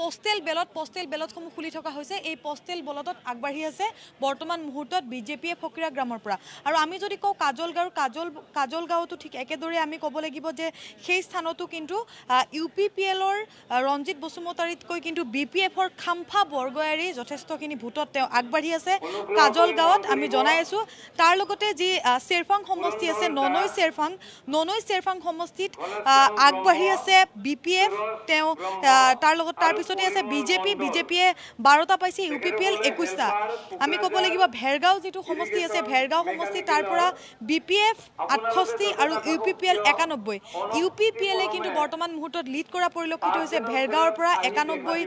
Postal ballot postal বেলটসমূহ খুলি থকা হৈছে এই পষ্টেল বলতত আগবাঢ়ি আছে বৰ্তমান মুহূৰ্তত বিজেপিয়ে ফকিৰা গ্ৰামৰ পৰা আৰু আমি যদি কওঁ কাজল গাঁও কাজল কাজল গাঁওতো ঠিক একেদৰে আমি ক'ব লাগিব যে সেই স্থানতো কিন্তু ইউ পি পি এলৰ ৰঞ্জিত বসুমতাৰীতকৈ কিন্তু বি পি এফৰ খাম্ফা বৰগয়াৰী যথেষ্টখিনি ভোটত তেওঁ আগবাঢ়ি আছে কাজল গাঁৱত আমি জনাই আছোঁ তাৰ লগতে যি চেৰফাং সমষ্টি আছে ননৈ চেৰফাং ননৈ চেৰফাং সমষ্টিত আগবাঢ়ি আছে বি পি এফ তেওঁ তাৰ লগত তাৰ পৰিস্থিতি আছে বিজেপি বিজেপিয়ে বাৰটা পাইছে ইউ পি পি এল একৈশটা আমি ক'ব লাগিব ভেৰগাঁও যিটো সমষ্টি আছে ভেৰগাঁও সমষ্টি তাৰ পৰা বি পি এফ আঠষষ্ঠি আৰু ইউ পি পি এল একানব্বৈ ইউ পি পি এলে কিন্তু বৰ্তমান মুহূৰ্তত লিড কৰা পৰিলক্ষিত হৈছে ভেৰগাঁৱৰ পৰা একানব্বৈ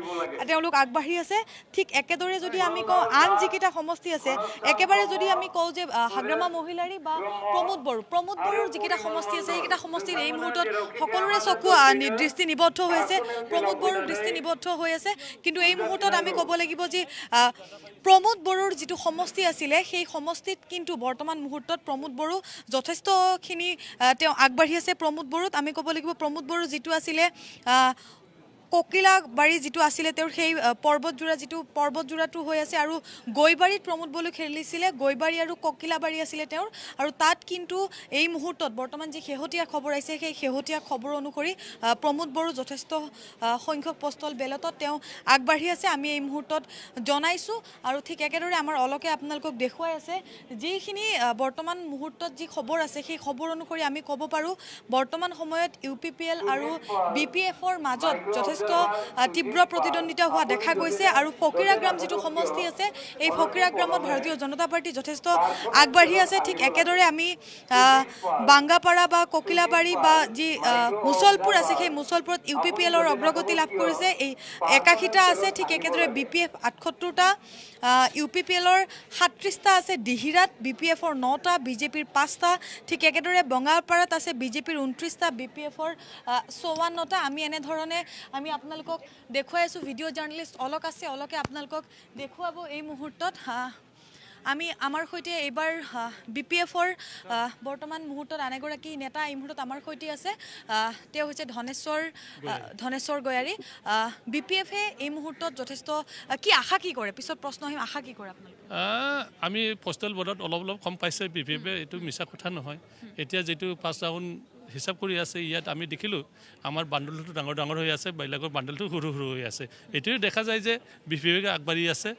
তেওঁলোক আগবাঢ়ি আছে ঠিক একেদৰে যদি আমি কওঁ আন যিকেইটা সমষ্টি আছে একেবাৰে যদি আমি কওঁ যে হাগ্ৰামা মহিলাৰী বা প্ৰমোদ বড়ো প্ৰমোদ বড়োৰ যিকেইটা সমষ্টি আছে সেইকেইটা সমষ্টিত এই মুহূৰ্তত সকলোৰে চকু দৃষ্টি নিবদ্ধ হৈছে প্ৰমোদ বড়োৰ দৃষ্টি নিবদ্ধ ব্যৰ্থ হয়ে আছে কিন্তু এই মুহূৰ্তত আমি কব লাগিব যে প্ৰমোদ বড়োৰ যিটো সমষ্টি আছিলে সেই সমষ্টিত কিন্তু বৰ্তমান মুহূৰ্তত প্ৰমোদ বড়ো যথেষ্টখিনি তেওঁ আগবাঢ়ি আছে প্ৰমোদ বড়োত আমি কব লাগিব প্ৰমোদ বড়ো যে আসে ককিলাবাৰী যিটো আছিলে তেওঁৰ সেই পৰ্বতযোৰা যিটো পৰ্বতযোৰাটো হৈ আছে আৰু গৈবাৰীত প্ৰমোদ বলো খেলিছিলে গৈবাৰী আৰু ককিলাবাৰী আছিলে তেওঁৰ আৰু তাত কিন্তু এই মুহূৰ্তত বৰ্তমান যি শেহতীয়া খবৰ আহিছে সেই শেহতীয়া খবৰ অনুসৰি প্ৰমোদ বড়ো যথেষ্ট সংখ্যক পষ্টল বেলটত তেওঁ আগবাঢ়ি আছে আমি এই মুহূৰ্তত জনাইছোঁ আৰু ঠিক একেদৰে আমাৰ অলকে আপোনালোকক দেখুৱাই আছে যিখিনি বৰ্তমান মুহূৰ্তত যি খবৰ আছে সেই খবৰ অনুসৰি আমি ক'ব পাৰোঁ বৰ্তমান সময়ত ইউ পি পি এল আৰু বি পি এফৰ মাজত যথেষ্ট যথেষ্ট তীব্র প্রতিদ্বন্দ্বিতা হওয়া দেখা গৈছে আর ফকিরাগ্রাম যুক্ত সমষ্টি আছে এই ফকিরাগ্রামত ভারতীয় জনতা পার্টি যথেষ্ট আগবাড়ি আছে ঠিক একদরে আমি বাঙ্গাপাড়া বা ককিলাবাড়ি বা যি যসলপুর আছে সেই মুসলপুর ইউপিপিএলর অগ্রগতি লাভ করেছে এই একাশিটা আছে ঠিক একদরে বিপিএফ আটসত্তরটা ইউপিপিএলর সাতত্রিশটা আছে দিহিরাত বিপিএফর নটা বিজেপির পাঁচটা ঠিক একদরে বঙ্গাপাড়াত আছে বিজেপির উনত্রিশটা বিপিএফর চৌয়ান্নটা আমি এনে ধরনের আমি আমি আপোনালোকক দেখুৱাই আছোঁ ভিডিঅ' জাৰ্ণেলিষ্ট অলক আছে অলকে আপোনালোকক দেখুৱাব এই মুহূৰ্তত আমি আমাৰ সৈতে এইবাৰ বি পি এফৰ বৰ্তমান মুহূৰ্তত আন এগৰাকী নেতা এই মুহূৰ্তত আমাৰ সৈতে আছে তেওঁ হৈছে ধনেশ্বৰ ধনেশ্বৰ গয়াৰী বি পি এফে এই মুহূৰ্তত যথেষ্ট কি আশা কি কৰে পিছত প্ৰশ্ন আহিম আশা কি কৰে আপোনালোকে আমি পষ্টেল বৰ্ডত অলপ অলপ কম পাইছে বি পি এফে এইটো মিছা কথা নহয় এতিয়া যিটো পাঁচ হিচাপ কৰি আছে ইয়াত আমি দেখিলোঁ আমাৰ বান্দলটো ডাঙৰ ডাঙৰ হৈ আছে বেলেগৰ বান্দলটো সৰু সৰু হৈ আছে এইটোৱে দেখা যায় যে বিশেষভাৱে আগবাঢ়ি আছে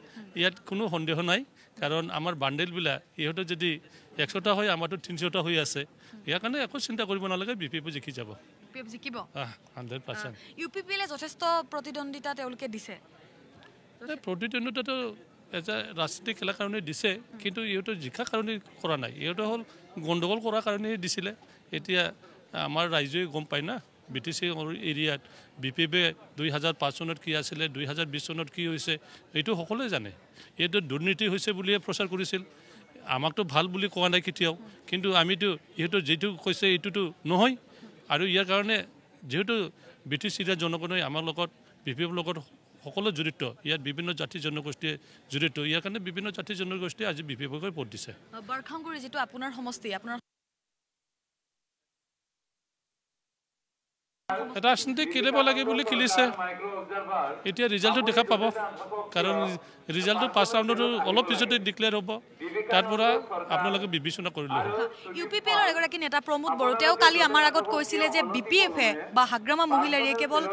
ইয়াত কোনো সন্দেহ নাই কাৰণ আমাৰ বান্দেলবিলাক ইহঁতৰ যদি একশটা হয় আমাৰতো তিনিশটা হৈ আছে ইয়াৰ কাৰণে একো চিন্তা কৰিব নালাগে বি পি এফ জিকি যাব ইউ পি পি এলে যথেষ্ট প্ৰতিদ্বন্দ্বিতা তেওঁলোকে দিছে প্ৰতিদ্বন্দ্বিতাটো এটা ৰাজনীতি খেলাৰ কাৰণে দিছে কিন্তু ইহঁতৰ জিকাৰ কাৰণে কৰা নাই ইহঁতে হ'ল গণ্ডগোল কৰাৰ কাৰণেই দিছিলে এতিয়া আমাৰ ৰাইজে গম পায় না বি টি চি এৰিয়াত বি পি পি দুই হাজাৰ পাঁচ চনত কি আছিলে দুই হাজাৰ বিছ চনত কি হৈছে এইটো সকলোৱে জানে এইটো দুৰ্নীতি হৈছে বুলিয়ে প্ৰচাৰ কৰিছিল আমাকতো ভাল বুলি কোৱা নাই কেতিয়াও কিন্তু আমিতো ইহঁতৰ যিটো কৈছে এইটোতো নহয় আৰু ইয়াৰ কাৰণে যিহেতু বি টি চি ৰ জনগণে আমাৰ লগত বি পি এফ লগত সকলো জড়িত ইয়াত বিভিন্ন জাতি জনগোষ্ঠীয়ে জড়িত ইয়াৰ কাৰণে বিভিন্ন জাতি জনগোষ্ঠীয়ে আজি বি পি এফকে ভোট দিছে বৰখাংগুৰি যিটো আপোনাৰ সমষ্টি আপোনাৰ এটা আচিনটি কেলিব লাগে বুলি খেলিছে এতিয়া ৰিজাল্টটো দেখা পাব কাৰণ ৰিজাল্টটো পাঁচ ৰাউণ্ডতো অলপ পিছতে ডিক্লেয়াৰ হ'ব তাৰ পৰা আপোনালোকে বিবেচনা কৰিলে ইউ পি পি এলৰ এগৰাকী নেতা প্ৰমোদ বড়ো তেওঁ কালি আমাৰ আগত কৈছিলে যে বি পি এফে বা হাগ্ৰামা মহিলাৰীয়ে কেৱল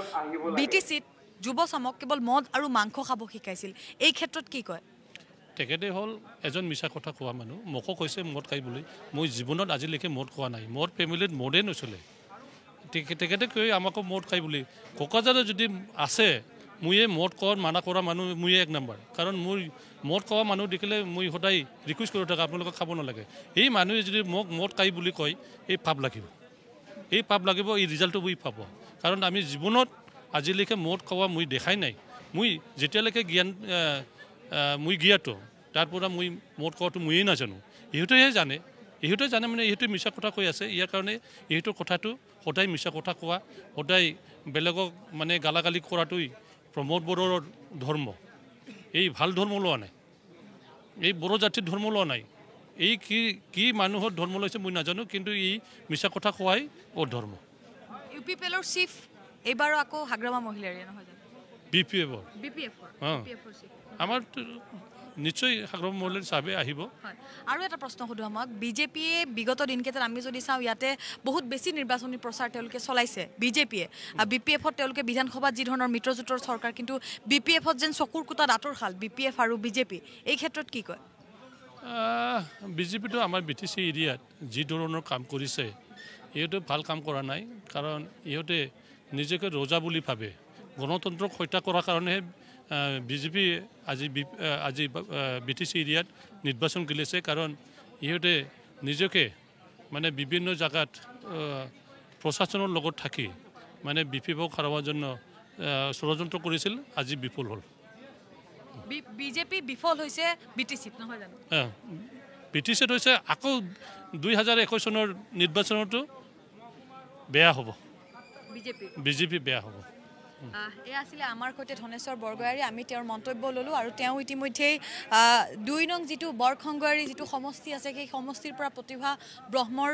বি টি চিত যুৱ চামক কেৱল মদ আৰু মাংস খাব শিকাইছিল এই ক্ষেত্ৰত কি কয় তেখেতে হ'ল এজন মিছা কথা কোৱা মানুহ মোকো কৈছে মদ খাই বুলি মই জীৱনত আজিলৈকে মদ খোৱা নাই মোৰ ফেমিলিত মদেই নচলে তেখেতে কৈ আমাকো মদ খাই বুলি কোকাজাৰে যদি আছে মইয়ে মদ খোৱাৰ মানা কৰা মানুহ মইয়ে এক নম্বৰ কাৰণ মোৰ মদ কোৱা মানুহ দেখিলে মই সদায় ৰিকুৱেষ্ট কৰি থাকোঁ আপোনালোকক খাব নালাগে এই মানুহে যদি মোক মদ খাই বুলি কয় এই পাপ লাগিব এই পাপ লাগিব এই ৰিজাল্টটো মই পাব কাৰণ আমি জীৱনত আজিলৈকে মদ খোৱা মই দেখাই নাই মই যেতিয়ালৈকে জ্ঞান মই জ্ঞাত তাৰ পৰা মই মদ খোৱাটো ময়েই নাজানো সিহঁতেহে জানে ইহঁতে জানে মানে ইহঁতে মিছা কথা কৈ আছে ইয়াৰ কাৰণে ইহঁতৰ কথাটো সদায় মিছা কথা কোৱা সদায় বেলেগক মানে গালাগালি কৰাটোৱেই প্ৰমোদ বড়োৰ ধৰ্ম এই ভাল ধৰ্ম লোৱা নাই এই বড়ো জাতিৰ ধৰ্ম লোৱা নাই এই কি কি মানুহৰ ধৰ্ম লৈছে মই নাজানো কিন্তু ই মিছা কথা কোৱাই অ' ধৰ্ম ইউ পি পি এলৰ চিফ এইবাৰো আকৌ হাগ্ৰামা মহিলাৰে নহয় জানো বি পি এফৰ বি পি এফৰ অঁ আমাৰ নিশ্চয় সাগৰ মহলে হিচাপে আহিব আৰু এটা প্ৰশ্ন সোধো আমাক বিজেপিয়ে বিগত দিনকেইটাত আমি যদি চাওঁ ইয়াতে বহুত বেছি নিৰ্বাচনী প্ৰচাৰ তেওঁলোকে চলাইছে বিজেপিয়ে আৰু বি পি এফত তেওঁলোকে বিধানসভাত যিধৰণৰ মিত্ৰজোঁটৰ চৰকাৰ কিন্তু বি পি এফত যেন চকুৰ কোটা দাঁতৰ খাল বি পি এফ আৰু বিজেপি এই ক্ষেত্ৰত কি কয় বিজেপিটো আমাৰ বি টি চি এৰিয়াত যি ধৰণৰ কাম কৰিছে ইহঁতে ভাল কাম কৰা নাই কাৰণ ইহঁতে নিজকে ৰজা বুলি ভাবে গণতন্ত্ৰক হত্যা কৰাৰ কাৰণেহে বিজেপি আজি আজি বি টি চি এৰিয়াত নিৰ্বাচন গেলেছে কাৰণ ইহঁতে নিজকে মানে বিভিন্ন জেগাত প্ৰশাসনৰ লগত থাকি মানে বি পি বিপিপক হাৰাবাৰ জন্য ষড়যন্ত্ৰ কৰিছিল আজি বিফল হল বিজেপি বিফল হয়েছে বিটিসি বিটিসিট হয়েছে আকো দুই হাজার একুশ সনের নির্বাচনতো বেয়া হব বিজেপি বিজেপি বেয়া হব এয়া আছিলে আমাৰ সৈতে ধনেশ্বৰ বৰগয়াৰী আমি তেওঁৰ মন্তব্য ললোঁ আৰু তেওঁ ইতিমধ্যেই দুই নং যিটো বৰখংগয়াৰী যিটো সমষ্টি আছে সেই সমষ্টিৰ পৰা প্ৰতিভা ব্ৰহ্মৰ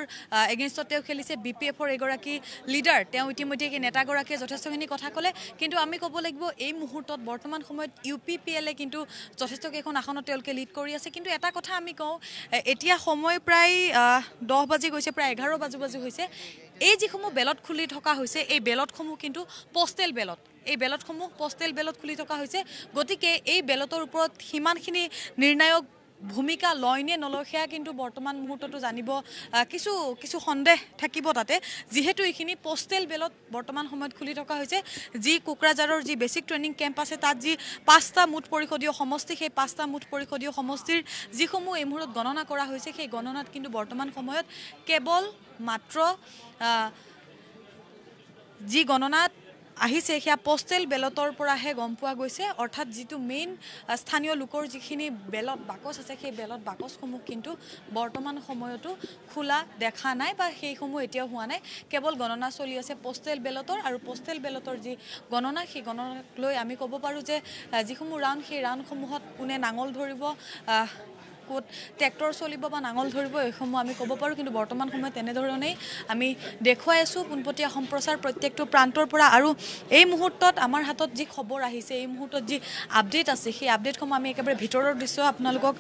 এগেইনষ্টত তেওঁ খেলিছে বি পি এফৰ এগৰাকী লিডাৰ তেওঁ ইতিমধ্যে সেই নেতাগৰাকীয়ে যথেষ্টখিনি কথা ক'লে কিন্তু আমি ক'ব লাগিব এই মুহূৰ্তত বৰ্তমান সময়ত ইউ পি পি এলে কিন্তু যথেষ্ট কেইখন আসনত তেওঁলোকে লিড কৰি আছে কিন্তু এটা কথা আমি কওঁ এতিয়া সময় প্ৰায় দহ বাজি গৈছে প্ৰায় এঘাৰ বাজো বাজি হৈছে এই যিসমূহ বেলত খুলি থকা হৈছে এই বেলতসমূহ কিন্তু পষ্টেল বেলত এই বেলতসমূহ পষ্টেল বেলত খুলি থকা হৈছে গতিকে এই বেলতৰ ওপৰত সিমানখিনি নিৰ্ণায়ক ভূমিকা লয় নে নলয় সেয়া কিন্তু বৰ্তমান মুহূৰ্ততো জানিব কিছু কিছু সন্দেহ থাকিব তাতে যিহেতু এইখিনি পষ্টেল বেলত বৰ্তমান সময়ত খুলি থকা হৈছে যি কোকৰাঝাৰৰ যি বেছিক ট্ৰেইনিং কেম্প আছে তাত যি পাঁচটা মুঠ পৰিষদীয় সমষ্টি সেই পাঁচটা মুঠ পৰিষদীয় সমষ্টিৰ যিসমূহ এই মুহূৰ্তত গণনা কৰা হৈছে সেই গণনাত কিন্তু বৰ্তমান সময়ত কেৱল মাত্ৰ যি গণনাত আহিছে সেয়া পষ্টেল বেলটৰ পৰাহে গম পোৱা গৈছে অৰ্থাৎ যিটো মেইন স্থানীয় লোকৰ যিখিনি বেলত বাকচ আছে সেই বেলত বাকচসমূহ কিন্তু বৰ্তমান সময়তো খোলা দেখা নাই বা সেইসমূহ এতিয়াও হোৱা নাই কেৱল গণনা চলি আছে পষ্টেল বেলটৰ আৰু পষ্টেল বেলটৰ যি গণনা সেই গণনাক লৈ আমি ক'ব পাৰোঁ যে যিসমূহ ৰাউণ্ড সেই ৰাউণ্ডসমূহত কোনে নাঙল ধৰিব ক'ত ট্ৰেক্টৰ চলিব বা নাঙল ধৰিব এইসমূহ আমি ক'ব পাৰোঁ কিন্তু বৰ্তমান সময়ত তেনেধৰণেই আমি দেখুৱাই আছোঁ পোনপটীয়া সম্প্ৰচাৰ প্ৰত্যেকটো প্ৰান্তৰ পৰা আৰু এই মুহূৰ্তত আমাৰ হাতত যি খবৰ আহিছে এই মুহূৰ্তত যি আপডেট আছে সেই আপডেটসমূহ আমি একেবাৰে ভিতৰৰ দৃশ্য আপোনালোকক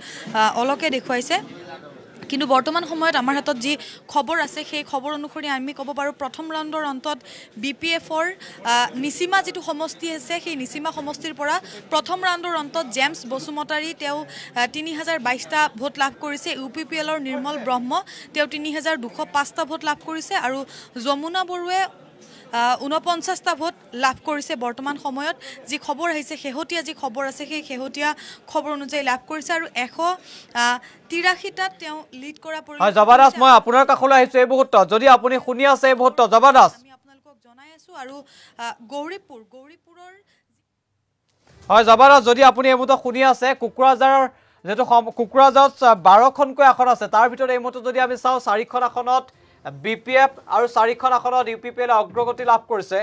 অলকে দেখুৱাইছে কিন্তু বৰ্তমান সময়ত আমাৰ হাতত যি খবৰ আছে সেই খবৰ অনুসৰি আমি ক'ব পাৰোঁ প্ৰথম ৰাউণ্ডৰ অন্তত বি পি এফৰ নিচিমা যিটো সমষ্টি আছে সেই নিচিমা সমষ্টিৰ পৰা প্ৰথম ৰাউণ্ডৰ অন্তত জেমছ বসুমতাৰী তেওঁ তিনি হাজাৰ বাইছটা ভোট লাভ কৰিছে ইউ পি পি এলৰ নিৰ্মল ব্ৰহ্ম তেওঁ তিনি হাজাৰ দুশ পাঁচটা ভোট লাভ কৰিছে আৰু যমুনা বড়োৱে ঊনপঞ্চাছটা ভোট লাভ কৰিছে বৰ্তমান সময়ত যি খবৰ আহিছে শেহতীয়া যি খবৰ আছে সেই শেহতীয়া খবৰ অনুযায়ী লাভ কৰিছে আৰু এশ তিৰাশীটাত তেওঁ লিড কৰা পৰি দাস মই আপোনাৰ কাষলৈ আহিছোঁ এই মুহূৰ্ত যদি আপুনি শুনি আছে এই মুহূৰ্ত জবাদাস আমি আপোনালোকক জনাই আছোঁ আৰু গৌৰীপুৰ গৌৰীপুৰৰ হয় দাস যদি আপুনি এই মুহূৰ্ত শুনি আছে কোকৰাঝাৰৰ যিহেতু কোকৰাঝাৰত বাৰখনকৈ আসন আছে তাৰ ভিতৰত এই মুহূৰ্তত যদি আমি চাওঁ চাৰিখন আসনত বি পি এফ আৰু চাৰিখন আসনত ইউ পি পি এলে অগ্ৰগতি লাভ কৰিছে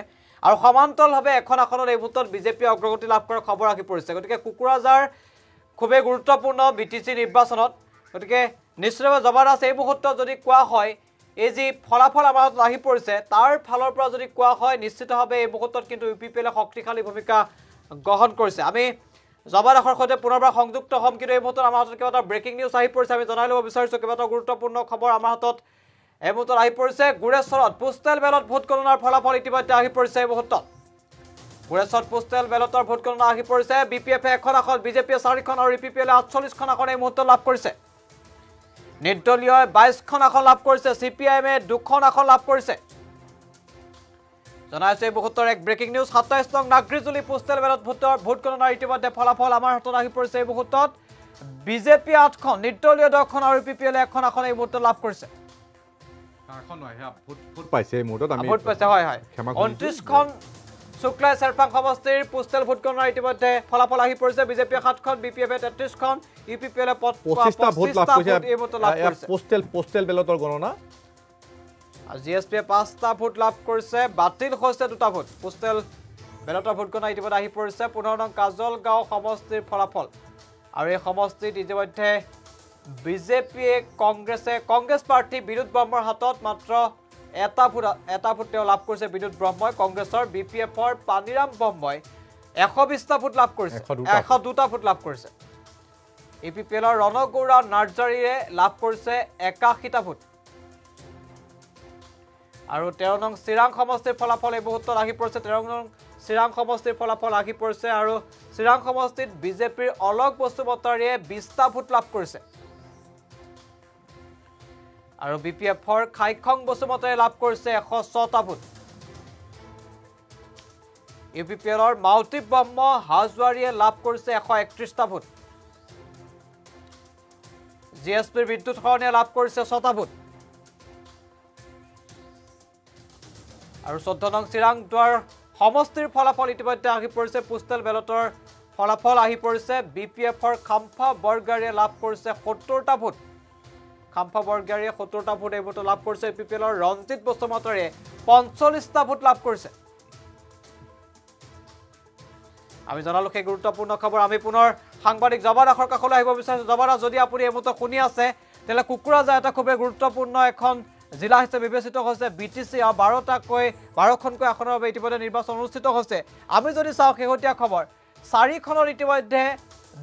আৰু সমান্তৰালভাৱে এখন আসনত এই মুহূৰ্তত বিজেপিয়ে অগ্ৰগতি লাভ কৰাৰ খবৰ আহি পৰিছে গতিকে কোকৰাঝাৰ খুবেই গুৰুত্বপূৰ্ণ বি টি চি নিৰ্বাচনত গতিকে নিশ্চিতভাৱে দাস এই মুহূৰ্তত যদি কোৱা হয় এই যি ফলাফল আমাৰ হাতত আহি পৰিছে তাৰ ফালৰ পৰা যদি কোৱা হয় নিশ্চিতভাৱে এই মুহূৰ্তত কিন্তু ইউ পি পি এলে শক্তিশালী ভূমিকা গ্ৰহণ কৰিছে আমি দাসৰ সৈতে পুনৰবাৰ সংযুক্ত হ'ম কিন্তু এই মুহূৰ্তত আমাৰ হাতত কেইবাটাও ব্ৰেকিং নিউজ আহি পৰিছে আমি জনাই ল'ব বিচাৰিছোঁ কেইবাটাও গুৰুত্বপূৰ্ণ খবৰ আমাৰ হাতত এই মুহূৰ্তত আহি পৰিছে গুৰেশ্বৰত পোষ্টেল বেলত ভোটগণনাৰ ফলাফল ইতিমধ্যে আহি পৰিছে এই মুহূৰ্তত গুৰেশ্বৰত পোষ্টেল বেলটৰ ভোটগণনা আহি পৰিছে বি পি এফে এখন আসন বিজেপিয়ে চাৰিখন আৰু ইউ e পি পি এলে আঠচল্লিছখন আসন এই মুহূৰ্তত লাভ কৰিছে নিৰ্দলীয়ই বাইছখন আসন লাভ কৰিছে চি পি আই এমে দুখন আসন লাভ কৰিছে জনাইছোঁ এই মুহূৰ্তৰ এক ব্ৰেকিং নিউজ সাতাইছ নং নাগৰিজুলি পোষ্টেল বেলত ভোটৰ ভোটগণনাৰ ইতিমধ্যে ফলাফল আমাৰ হাতত আহি পৰিছে এই মুহূৰ্তত বিজেপি আঠখন নিৰ্দলীয় দহখন আৰু ইউ পি পি এলে এখন আসন এই মুহূৰ্তত লাভ কৰিছে জি এছ পি পাঁচটা ভোট ভোট লাভ কৰিছে বাতিল দুটা পোষ্টেল ইতিমধ্যে আহি পৰিছে সমষ্টিৰ ফলাফল আৰু এই সমষ্টিত ইতিমধ্যে বিজেপিয়ে কংগ্ৰেছে কংগ্ৰেছ প্ৰাৰ্থী বিনোদ ব্ৰহ্মৰ হাতত মাত্ৰ এটা ফুট এটা ফুট তেওঁ লাভ কৰিছে বিনোদ ব্ৰহ্মই কংগ্ৰেছৰ বি পি এফৰ পানীৰাম ব্ৰহ্মই এশ বিশটা ফুট লাভ কৰিছে এশ দুটা ফুট লাভ কৰিছে এ পি পি এলৰ ৰণগৌৰা নাৰ্জাৰীয়ে লাভ কৰিছে একাশীটা ফুট আৰু তেৰ নং চিৰাং সমষ্টিৰ ফলাফল এই মুহূৰ্তত আহি পৰিছে তেৰ নং চিৰাং সমষ্টিৰ ফলাফল আহি পৰিছে আৰু চিৰাং সমষ্টিত বিজেপিৰ অলক বসুমতাৰীয়ে বিশটা ফুট লাভ কৰিছে আৰু বি পি এফৰ খাইখং বসুমতাৰে লাভ কৰিছে এশ ছটা ভোট ইউ পি পি এলৰ মাউতী ব্ৰহ্ম হাজৱাৰীয়ে লাভ কৰিছে এশ একত্ৰিছটা ভোট জি এছ পিৰ বিদ্যুৎ শৰণে লাভ কৰিছে ছটা ভোট আৰু চৈধ্য নং চিৰাংদুৱাৰ সমষ্টিৰ ফলাফল ইতিমধ্যে আহি পৰিছে পোষ্টেল বেলটৰ ফলাফল আহি পৰিছে বি পি এফৰ খাম্ফা বৰগাৰীয়ে লাভ কৰিছে সত্তৰটা ভোট কাম্পা বৰ্গীয়াৰীয়ে সত্তৰটা ভোট এইভোটত লাভ কৰিছে পি পি এলৰ ৰঞ্জিত বসুমতাৰীয়ে ভোট লাভ কৰিছে আমি জনালোঁ সেই গুৰুত্বপূৰ্ণ খবৰ আমি পুনৰ সাংবাদিক জবাদাসৰ কাষলৈ আহিব বিচাৰিছোঁ জবাদাস যদি আপুনি এই মুহূৰ্তত শুনি আছে তেতিয়াহ'লে কুকুৰাজা এটা খুবেই গুৰুত্বপূৰ্ণ এখন জিলা হিচাপে বিবেচিত হৈছে বি টি চি আৰু বাৰটাকৈ বাৰখনকৈ আসনৰ বাবে ইতিমধ্যে নিৰ্বাচন অনুষ্ঠিত হৈছে আমি যদি চাওঁ শেহতীয়া খবৰ চাৰিখনত ইতিমধ্যে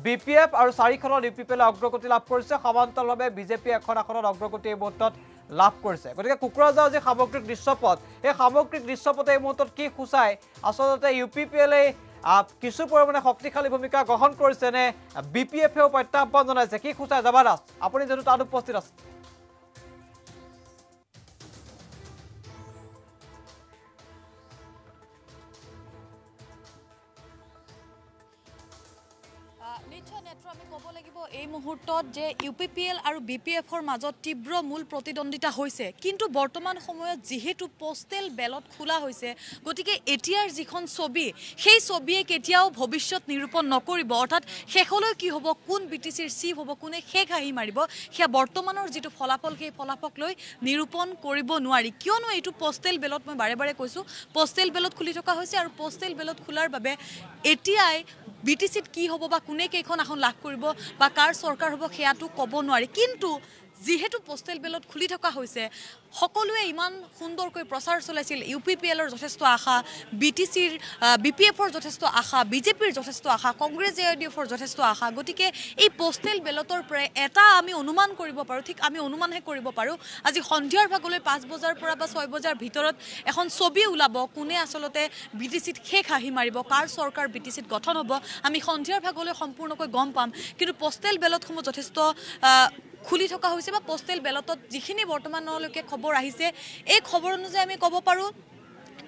বিপিএফ আৰু চাৰিখনত ইউ পি পি এলে অগ্ৰগতি লাভ কৰিছে সমান্তৰভাৱে বিজেপিয়ে এখন আসনত অগ্ৰগতি এই মুহূৰ্তত লাভ কৰিছে গতিকে কোকৰাঝাৰৰ যি সামগ্ৰিক দৃশ্যপট সেই সামগ্ৰিক দৃশ্যপটে এই মুহূৰ্তত কি সূচাই আচলতে ইউ পি পি এলে কিছু পৰিমাণে শক্তিশালী ভূমিকা গ্ৰহণ কৰিছেনে বি পি এফেও প্ৰত্যাহ্বান জনাইছে কি সূচাই জবৰদস্ত আপুনি যদি তাত উপস্থিত আছে এই মুহূৰ্তত যে ইউ পি পি এল আৰু বি পি এফৰ মাজত তীব্ৰ মূল প্ৰতিদ্বন্দ্বিতা হৈছে কিন্তু বৰ্তমান সময়ত যিহেতু পষ্টেল বেলট খোলা হৈছে গতিকে এতিয়াৰ যিখন ছবি সেই ছবিয়ে কেতিয়াও ভৱিষ্যত নিৰূপণ নকৰিব অৰ্থাৎ শেষলৈ কি হ'ব কোন বি টি চিৰ চিফ হ'ব কোনে শেষ আহি মাৰিব সেয়া বৰ্তমানৰ যিটো ফলাফল সেই ফলাফক লৈ নিৰূপণ কৰিব নোৱাৰি কিয়নো এইটো পষ্টেল বেলট মই বাৰে বাৰে কৈছোঁ পষ্টেল বেলট খুলি থকা হৈছে আৰু পষ্টেল বেলট খোলাৰ বাবে এতিয়াই বিটিচিত কি হ'ব বা কোনে কেইখন আসন লাভ কৰিব বা কাৰ চৰকাৰ হ'ব সেয়াটো ক'ব নোৱাৰি কিন্তু যিহেতু পষ্টেল বেলত খুলি থকা হৈছে সকলোৱে ইমান সুন্দৰকৈ প্ৰচাৰ চলাইছিল ইউ পি পি এলৰ যথেষ্ট আশা বি টি চিৰ বি পি এফৰ যথেষ্ট আশা বিজেপিৰ যথেষ্ট আশা কংগ্ৰেছ জে আই ডি এফৰ যথেষ্ট আশা গতিকে এই পষ্টেল বেলতৰ পৰাই এটা আমি অনুমান কৰিব পাৰোঁ ঠিক আমি অনুমানহে কৰিব পাৰোঁ আজি সন্ধিয়াৰ ভাগলৈ পাঁচ বজাৰ পৰা বা ছয় বজাৰ ভিতৰত এখন ছবি ওলাব কোনে আচলতে বি টি চিত শেষ হাঁহি মাৰিব কাৰ চৰকাৰ বি টি চিত গঠন হ'ব আমি সন্ধিয়াৰ ভাগলৈ সম্পূৰ্ণকৈ গম পাম কিন্তু পষ্টেল বেলতসমূহ যথেষ্ট খুলি থকা হৈছে বা পোষ্টেল বেলটত যিখিনি বৰ্তমানলৈকে খবৰ আহিছে এই খবৰ অনুযায়ী আমি ক'ব পাৰোঁ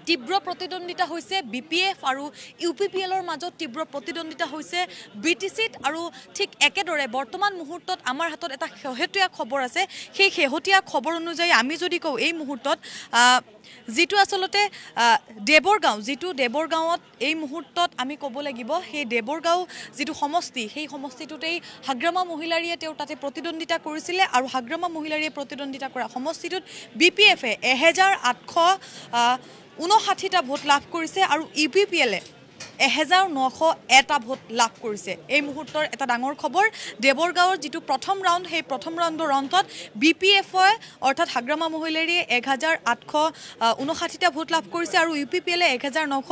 তীব্ৰ প্ৰতিদ্বন্দ্বিতা হৈছে বি পি এফ আৰু ইউ পি পি এলৰ মাজত তীব্ৰ প্ৰতিদ্বন্দ্বিতা হৈছে বি টি চিত আৰু ঠিক একেদৰে বৰ্তমান মুহূৰ্তত আমাৰ হাতত এটা শেহতীয়া খবৰ আছে সেই শেহতীয়া খবৰ অনুযায়ী আমি যদি কওঁ এই মুহূৰ্তত যিটো আচলতে দেৱৰগাঁও যিটো দেৱৰগাঁৱত এই মুহূৰ্তত আমি ক'ব লাগিব সেই দেৱৰগাঁও যিটো সমষ্টি সেই সমষ্টিটোতেই হাগ্ৰামা মহিলাৰীয়ে তেওঁ তাতে প্ৰতিদ্বন্দ্বিতা কৰিছিলে আৰু হাগ্ৰামা মহিলাৰীয়ে প্ৰতিদ্বন্দ্বিতা কৰা সমষ্টিটোত বি পি এফে এহেজাৰ আঠশ ঊনষাঠিটা ভোট লাভ কৰিছে আৰু ইউ পি পি এলে এহেজাৰ নশ এটা ভোট লাভ কৰিছে এই মুহূৰ্তৰ এটা ডাঙৰ খবৰ দেৱৰগাঁৱৰ যিটো প্ৰথম ৰাউণ্ড সেই প্ৰথম ৰাউণ্ডৰ অন্তত বি পি এফে অৰ্থাৎ হাগ্ৰামা মহিলাৰীয়ে এক হাজাৰ আঠশ ঊনষাঠিটা ভোট লাভ কৰিছে আৰু ইউ পি পি এলে এক হাজাৰ নশ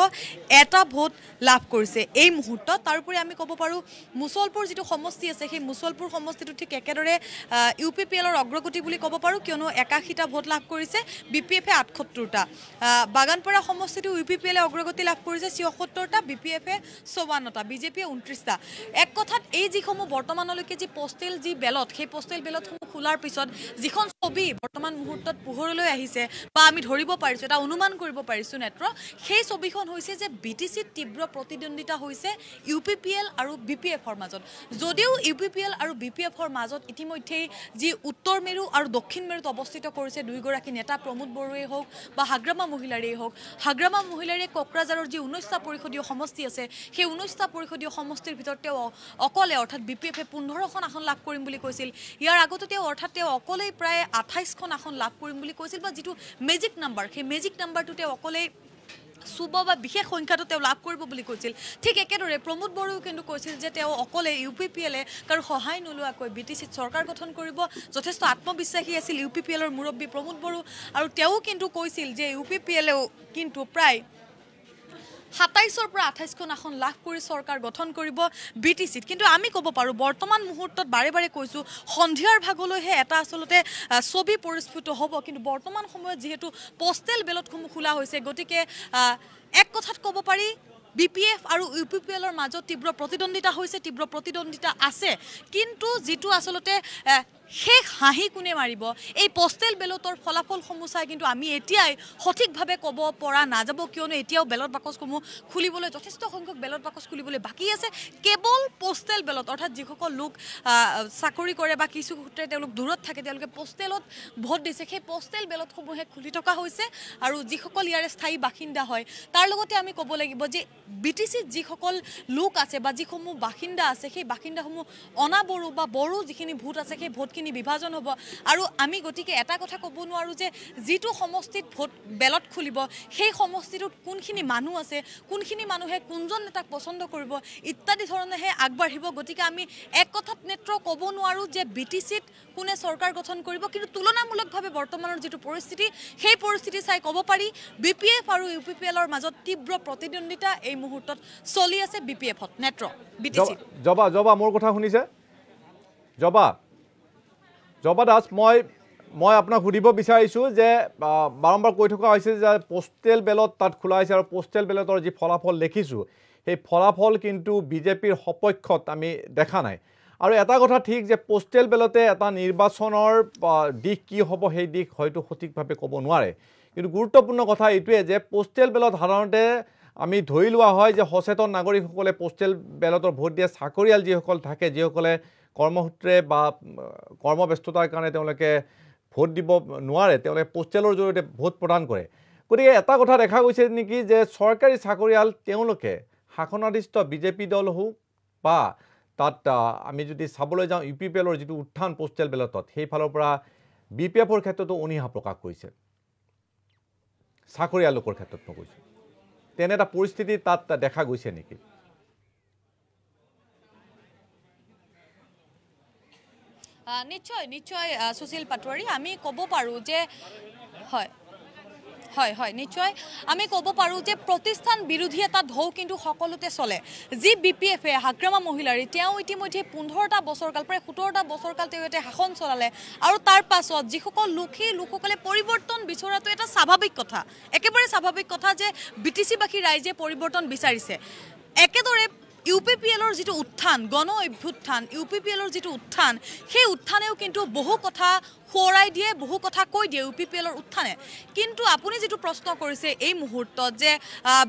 এটা ভোট লাভ কৰিছে এই মুহূৰ্তত তাৰোপৰি আমি ক'ব পাৰোঁ মুছলপুৰ যিটো সমষ্টি আছে সেই মুছলপুৰ সমষ্টিটো ঠিক একেদৰে ইউ পি পি এলৰ অগ্ৰগতি বুলি ক'ব পাৰোঁ কিয়নো একাশীটা ভোট লাভ কৰিছে বি পি এফে আঠসত্তৰটা বাগানপাৰা সমষ্টিটো ইউ পি পি এলে অগ্ৰগতি লাভ কৰিছে ছয়সত্তৰটা বি পি এফে চৌৱান্নটা বিজেপিয়ে ঊনত্ৰিছটা এক কথাত এই যিসমূহ বৰ্তমানলৈকে যি পষ্টেল যি বেলট সেই পষ্টেল বেলটসমূহ খোলাৰ পিছত যিখন ছবি বৰ্তমান মুহূৰ্তত পোহৰলৈ আহিছে বা আমি ধৰিব পাৰিছোঁ এটা অনুমান কৰিব পাৰিছোঁ নেত্ৰ সেই ছবিখন হৈছে যে বি টি চিত তীব্ৰ প্ৰতিদ্বন্দ্বিতা হৈছে ইউ পি পি এল আৰু বি পি এফৰ মাজত যদিও ইউ পি পি এল আৰু বি পি এফৰ মাজত ইতিমধ্যেই যি উত্তৰ মেৰু আৰু দক্ষিণ মেৰুত অৱস্থিত কৰিছে দুয়োগৰাকী নেতা প্ৰমোদ বড়োৱেই হওক বা হাগ্ৰামা মহিলাৰেই হওক হাগ্ৰামা মহিলাৰে কোকৰাঝাৰৰ যি ঊনৈছটা পৰিষদীয় সমষ্টি সমষ্টি আছে সেই ঊনৈছটা পৰিষদীয় সমষ্টিৰ ভিতৰত তেওঁ অকলে অৰ্থাৎ বি পি এফে পোন্ধৰখন আসন লাভ কৰিম বুলি কৈছিল ইয়াৰ আগতে তেওঁ অৰ্থাৎ তেওঁ অকলেই প্ৰায় আঠাইছখন আসন লাভ কৰিম বুলি কৈছিল বা যিটো মেজিক নাম্বাৰ সেই মেজিক নাম্বাৰটো তেওঁ অকলেই চুব বা বিশেষ সংখ্যাটো তেওঁ লাভ কৰিব বুলি কৈছিল ঠিক একেদৰে প্ৰমোদ বড়োও কিন্তু কৈছিল যে তেওঁ অকলে ইউ পি পি এলে কাৰো সহায় নোলোৱাকৈ বি টি চিত চৰকাৰ গঠন কৰিব যথেষ্ট আত্মবিশ্বাসী আছিল ইউ পি পি এলৰ মুৰব্বী প্ৰমোদ বড়ো আৰু তেওঁ কিন্তু কৈছিল যে ইউ পি পি এলেও কিন্তু প্ৰায় সাতাইশৰ পৰা আঠাইছখন আসন লাভ কৰি চৰকাৰ গঠন কৰিব বি টি চিত কিন্তু আমি ক'ব পাৰোঁ বৰ্তমান মুহূৰ্তত বাৰে বাৰে কৈছোঁ সন্ধিয়াৰ ভাগলৈহে এটা আচলতে ছবি পৰিস্ফুট হ'ব কিন্তু বৰ্তমান সময়ত যিহেতু পষ্টেল বেলটসমূহ খোলা হৈছে গতিকে এক কথাত ক'ব পাৰি বি পি এফ আৰু ইউ পি পি এলৰ মাজত তীব্ৰ প্ৰতিদ্বন্দ্বিতা হৈছে তীব্ৰ প্ৰতিদ্বন্দ্বিতা আছে কিন্তু যিটো আচলতে শেষ হাঁহি কোনে মাৰিব এই পষ্টেল বেলটৰ ফলাফলসমূহ চাই কিন্তু আমি এতিয়াই সঠিকভাৱে ক'ব পৰা নাযাব কিয়নো এতিয়াও বেলট বাকচসমূহ খুলিবলৈ যথেষ্ট সংখ্যক বেলট বাকচ খুলিবলৈ বাকী আছে কেৱল পষ্টেল বেলট অৰ্থাৎ যিসকল লোক চাকৰি কৰে বা কিছু সূত্ৰে তেওঁলোক দূৰত থাকে তেওঁলোকে পষ্টেলত ভোট দিছে সেই পষ্টেল বেলটসমূহে খুলি থকা হৈছে আৰু যিসকল ইয়াৰে স্থায়ী বাসিন্দা হয় তাৰ লগতে আমি ক'ব লাগিব যে বি টি চিত যিসকল লোক আছে বা যিসমূহ বাসিন্দা আছে সেই বাসিন্দাসমূহ অনা বড়ো বা বড়ো যিখিনি ভোট আছে সেই ভোট বহুতখিনি বিভাজন হ'ব আৰু আমি গতিকে এটা কথা ক'ব নোৱাৰোঁ যে যিটো সমষ্টিত ভোট বেলত খুলিব সেই সমষ্টিটোত কোনখিনি মানুহ আছে কোনখিনি মানুহে কোনজন নেতাক পচন্দ কৰিব ইত্যাদি ধৰণেহে আগবাঢ়িব গতিকে আমি এক কথাত নেত্ৰ ক'ব নোৱাৰোঁ যে বি টি চিত কোনে চৰকাৰ গঠন কৰিব কিন্তু তুলনামূলকভাৱে বৰ্তমানৰ যিটো পৰিস্থিতি সেই পৰিস্থিতি চাই ক'ব পাৰি বি পি এফ আৰু ইউ পি পি এলৰ মাজত তীব্ৰ প্ৰতিদ্বন্দ্বিতা এই মুহূৰ্তত চলি আছে বি পি এফত নেত্ৰ বি টি চি জবা জবা মোৰ কথা শুনিছে জবা জবা দাস মই মই আপোনাক সুধিব বিচাৰিছোঁ যে বাৰম্বাৰ কৈ থকা হৈছে যে পষ্টেল বেলত তাত খোলা হৈছে আৰু পষ্টেল বেলটৰ যি ফলাফল দেখিছোঁ সেই ফলাফল কিন্তু বিজেপিৰ সপক্ষত আমি দেখা নাই আৰু এটা কথা ঠিক যে পষ্টেল বেলতে এটা নিৰ্বাচনৰ দিশ কি হ'ব সেই দিশ হয়তো সঠিকভাৱে ক'ব নোৱাৰে কিন্তু গুৰুত্বপূৰ্ণ কথা এইটোৱে যে পষ্টেল বেলত সাধাৰণতে আমি ধৰি লোৱা হয় যে সচেতন নাগৰিকসকলে পষ্টেল বেলটৰ ভোট দিয়ে চাকৰিয়াল যিসকল থাকে যিসকলে কৰ্মসূত্ৰে বা কৰ্মব্যস্ততাৰ কাৰণে তেওঁলোকে ভোট দিব নোৱাৰে তেওঁলোকে পোষ্টেলৰ জৰিয়তে ভোট প্ৰদান কৰে গতিকে এটা কথা দেখা গৈছে নেকি যে চৰকাৰী চাকৰিয়াল তেওঁলোকে শাসনাধিষ্ঠ বি জে পি দল হওক বা তাত আমি যদি চাবলৈ যাওঁ ইউ পি পি এলৰ যিটো উত্থান পোষ্টেল বেলটত সেইফালৰ পৰা বি পি এফৰ ক্ষেত্ৰতো অনীহা প্ৰকাশ কৰিছে চাকৰিয়াল লোকৰ ক্ষেত্ৰত মই তেনে এটা পৰিস্থিতি তাত দেখা গৈছে নেকি নিশ্চয় নিশ্চয় সুশীল পাটোৱাৰী আমি ক'ব পাৰোঁ যে হয় হয় হয় নিশ্চয় আমি ক'ব পাৰোঁ যে প্ৰতিষ্ঠান বিৰোধী এটা ঢৌ কিন্তু সকলোতে চলে যি বি পি এফে হাগ্ৰামা মহিলাৰী তেওঁ ইতিমধ্যে পোন্ধৰটা বছৰকাল প্ৰায় সোতৰটা বছৰ কাল তেওঁ ইয়াতে শাসন চলালে আৰু তাৰ পাছত যিসকল লোক সেই লোকসকলে পৰিৱৰ্তন বিচৰাটো এটা স্বাভাৱিক কথা একেবাৰে স্বাভাৱিক কথা যে বি টি চিবাসী ৰাইজে পৰিৱৰ্তন বিচাৰিছে একেদৰে ইউ পি পি এলৰ যিটো উত্থান গণ অভ্যুত্থান ইউ পি পি এলৰ যিটো উত্থান সেই উত্থানেও কিন্তু বহু কথা সোঁৱৰাই দিয়ে বহু কথা কৈ দিয়ে ইউ পি পি এলৰ উত্থানে কিন্তু আপুনি যিটো প্ৰশ্ন কৰিছে এই মুহূৰ্তত যে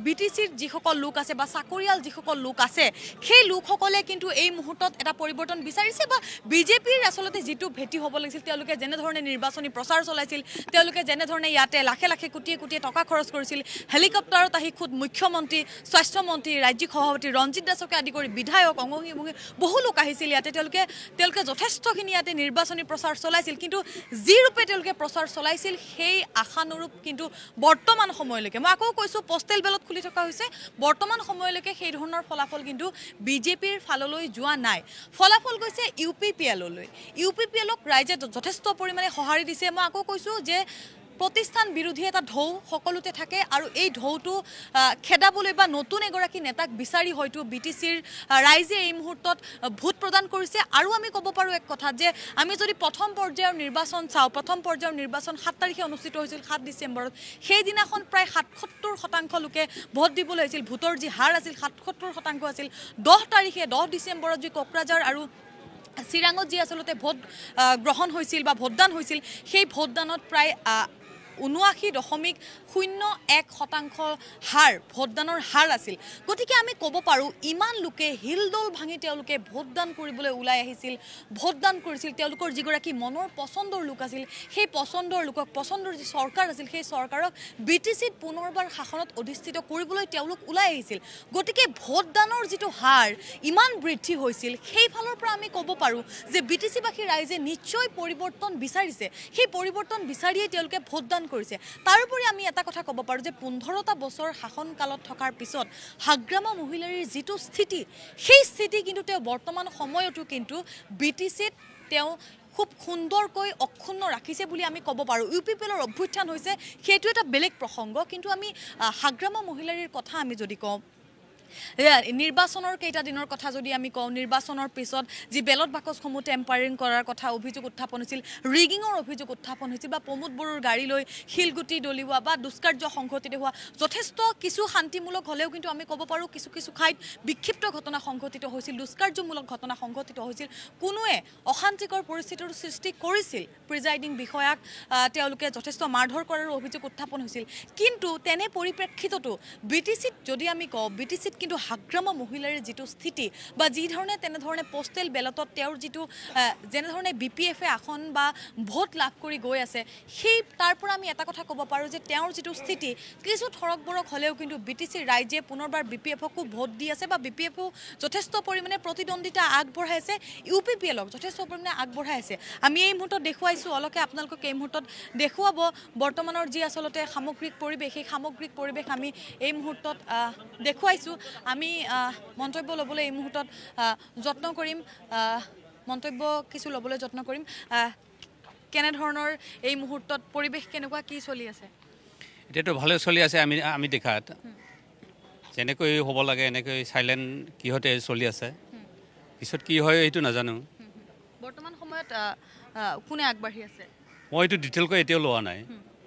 বি টি চিৰ যিসকল লোক আছে বা চাকৰিয়াল যিসকল লোক আছে সেই লোকসকলে কিন্তু এই মুহূৰ্তত এটা পৰিৱৰ্তন বিচাৰিছে বা বিজেপিৰ আচলতে যিটো ভেটি হ'ব লাগিছিল তেওঁলোকে যেনেধৰণে নিৰ্বাচনী প্ৰচাৰ চলাইছিল তেওঁলোকে যেনেধৰণে ইয়াতে লাখে লাখে কোটিয়ে কোটিয়ে টকা খৰচ কৰিছিল হেলিকপ্টাৰত আহি খুদ মুখ্যমন্ত্ৰী স্বাস্থ্যমন্ত্ৰী ৰাজ্যিক সভাপতি ৰঞ্জিত দাসকে আদি কৰি বিধায়ক অংগী বহু লোক আহিছিল ইয়াতে তেওঁলোকে তেওঁলোকে যথেষ্টখিনি ইয়াতে নিৰ্বাচনী প্ৰচাৰ চলাইছিল কিন্তু যি ৰূপে তেওঁলোকে প্ৰচাৰ চলাইছিল সেই আশানুৰূপ কিন্তু বৰ্তমান সময়লৈকে মই আকৌ কৈছোঁ পষ্টেল বেলত খুলি থকা হৈছে বৰ্তমান সময়লৈকে সেই ধৰণৰ ফলাফল কিন্তু বিজেপিৰ ফাললৈ যোৱা নাই ফলাফল গৈছে ইউ পি পি এললৈ ইউ পি পি এলক ৰাইজে যথেষ্ট পৰিমাণে সঁহাৰি দিছে মই আকৌ কৈছোঁ যে প্ৰতিষ্ঠান বিৰোধী এটা ঢৌ সকলোতে থাকে আৰু এই ঢৌটো খেদাবলৈ বা নতুন এগৰাকী নেতাক বিচাৰি হয়তো বি টি চিৰ ৰাইজে এই মুহূৰ্তত ভোট প্ৰদান কৰিছে আৰু আমি ক'ব পাৰোঁ এক কথা যে আমি যদি প্ৰথম পৰ্যায়ৰ নিৰ্বাচন চাওঁ প্ৰথম পৰ্যায়ৰ নিৰ্বাচন সাত তাৰিখে অনুষ্ঠিত হৈছিল সাত ডিচেম্বৰত সেইদিনাখন প্ৰায় সাতসত্তৰ শতাংশ লোকে ভোট দিবলৈ আহিছিল ভোটৰ যি হাৰ আছিল সাতসত্তৰ শতাংশ আছিল দহ তাৰিখে দহ ডিচেম্বৰত যি কোকৰাঝাৰ আৰু চিৰাঙত যি আচলতে ভোট গ্ৰহণ হৈছিল বা ভোটদান হৈছিল সেই ভোটদানত প্ৰায় ঊনাশী দশমিক শূন্য এক শতাংশ হাৰ ভোটদানৰ হাৰ আছিল গতিকে আমি ক'ব পাৰোঁ ইমান লোকে শিলদৌল ভাঙি তেওঁলোকে ভোটদান কৰিবলৈ ওলাই আহিছিল ভোটদান কৰিছিল তেওঁলোকৰ যিগৰাকী মনৰ পচন্দৰ লোক আছিল সেই পচন্দৰ লোকক পচন্দৰ যি চৰকাৰ আছিল সেই চৰকাৰক ব্ৰিটিছিত পুনৰবাৰ শাসনত অধিষ্ঠিত কৰিবলৈ তেওঁলোক ওলাই আহিছিল গতিকে ভোটদানৰ যিটো হাৰ ইমান বৃদ্ধি হৈছিল সেইফালৰ পৰা আমি ক'ব পাৰোঁ যে ব্ৰিটিছিবাসী ৰাইজে নিশ্চয় পৰিৱৰ্তন বিচাৰিছে সেই পৰিৱৰ্তন বিচাৰিয়েই তেওঁলোকে ভোটদান কৰিছে তাৰোপৰি আমি এটা কথা ক'ব পাৰোঁ যে পোন্ধৰটা বছৰ শাসনকালত থকাৰ পিছত হাগ্ৰামা মহিলাৰীৰ যিটো স্থিতি সেই স্থিতি কিন্তু তেওঁ বৰ্তমান সময়তো কিন্তু বি টি চিত তেওঁ খুব সুন্দৰকৈ অক্ষুণ্ণ ৰাখিছে বুলি আমি ক'ব পাৰোঁ ইউ পি পি এলৰ অভ্যুত্থান হৈছে সেইটো এটা বেলেগ প্ৰসংগ কিন্তু আমি হাগ্ৰামা মহিলাৰীৰ কথা আমি যদি কওঁ নিৰ্বাচনৰ কেইটাদিনৰ কথা যদি আমি কওঁ নিৰ্বাচনৰ পিছত যি বেলট বাকচসমূহ টেম্পাৰিং কৰাৰ কথা অভিযোগ উত্থাপন হৈছিল ৰিগিঙৰ অভিযোগ উত্থাপন হৈছিল বা প্ৰমোদ বড়োৰ গাড়ী লৈ শিলগুটি দলিওৱা বা দুষ্কাৰ্য সংঘটিত হোৱা যথেষ্ট কিছু শান্তিমূলক হ'লেও কিন্তু আমি ক'ব পাৰোঁ কিছু কিছু ঠাইত বিক্ষিপ্ত ঘটনা সংঘটিত হৈছিল দুষ্কাৰ্যমূলক ঘটনা সংঘটিত হৈছিল কোনোৱে অশান্তিকৰ পৰিস্থিতিৰ সৃষ্টি কৰিছিল প্ৰিজাইডিং বিষয়াক তেওঁলোকে যথেষ্ট মাৰধৰ কৰাৰো অভিযোগ উত্থাপন হৈছিল কিন্তু তেনে পৰিপ্ৰেক্ষিততো বি যদি আমি কওঁ বি টি চিত কিন্তু হাগ্ৰামা মহিলাৰ যিটো স্থিতি বা যিধৰণে তেনেধৰণে তেনে পোষ্টেল বেলটত তেওঁৰ যিটো যেনেধৰণে বি পি এফে আসন বা ভোট লাভ কৰি গৈ আছে সেই তাৰ পৰা আমি এটা কথা ক'ব পাৰোঁ যে তেওঁৰ যিটো স্থিতি কিছু থৰকবৰক হলেও কিন্তু বি টি চি ৰাইজে পুনৰবাৰ বি পি এফকো ভোট দি আছে বা বি পি বিপিএফও যথেষ্ট পৰিমাণে প্ৰতিদ্বন্দ্বিতা আগবঢ়াই আছে এলক যথেষ্ট পৰিমাণে আগবঢ়াই আছে আমি এই মুহূৰ্তত দেখুৱাইছোঁ অলকে আপোনালোকক এই মুহূৰ্তত দেখুৱাব বৰ্তমানৰ যি আচলতে সামগ্ৰিক পৰিৱেশ সেই সামগ্ৰিক পৰিৱেশ আমি এই মুহূৰ্তত দেখুৱাইছোঁ আমি মন্তব্য ল'বলৈ এই মুহূৰ্তত যত্ন কৰিম মন্তব্য কিছু ল'বলৈ যত্ন কৰিম কেনেধৰণৰ এই মুহূৰ্তত পৰিৱেশ কেনেকুৱা কি চলি আছে এতিয়াতো ভালে চলি আছে আমি আমি দেখাত যেনেকৈ হ'ব লাগে এনেকৈ চাইলেণ্ট কিহতে চলি আছে পিছত কি হয় এইটো নাজানো বৰ্তমান সময়ত কোনে আগবাঢ়ি আছে মই এইটো ডিটেইলকৈ এতিয়াও লোৱা নাই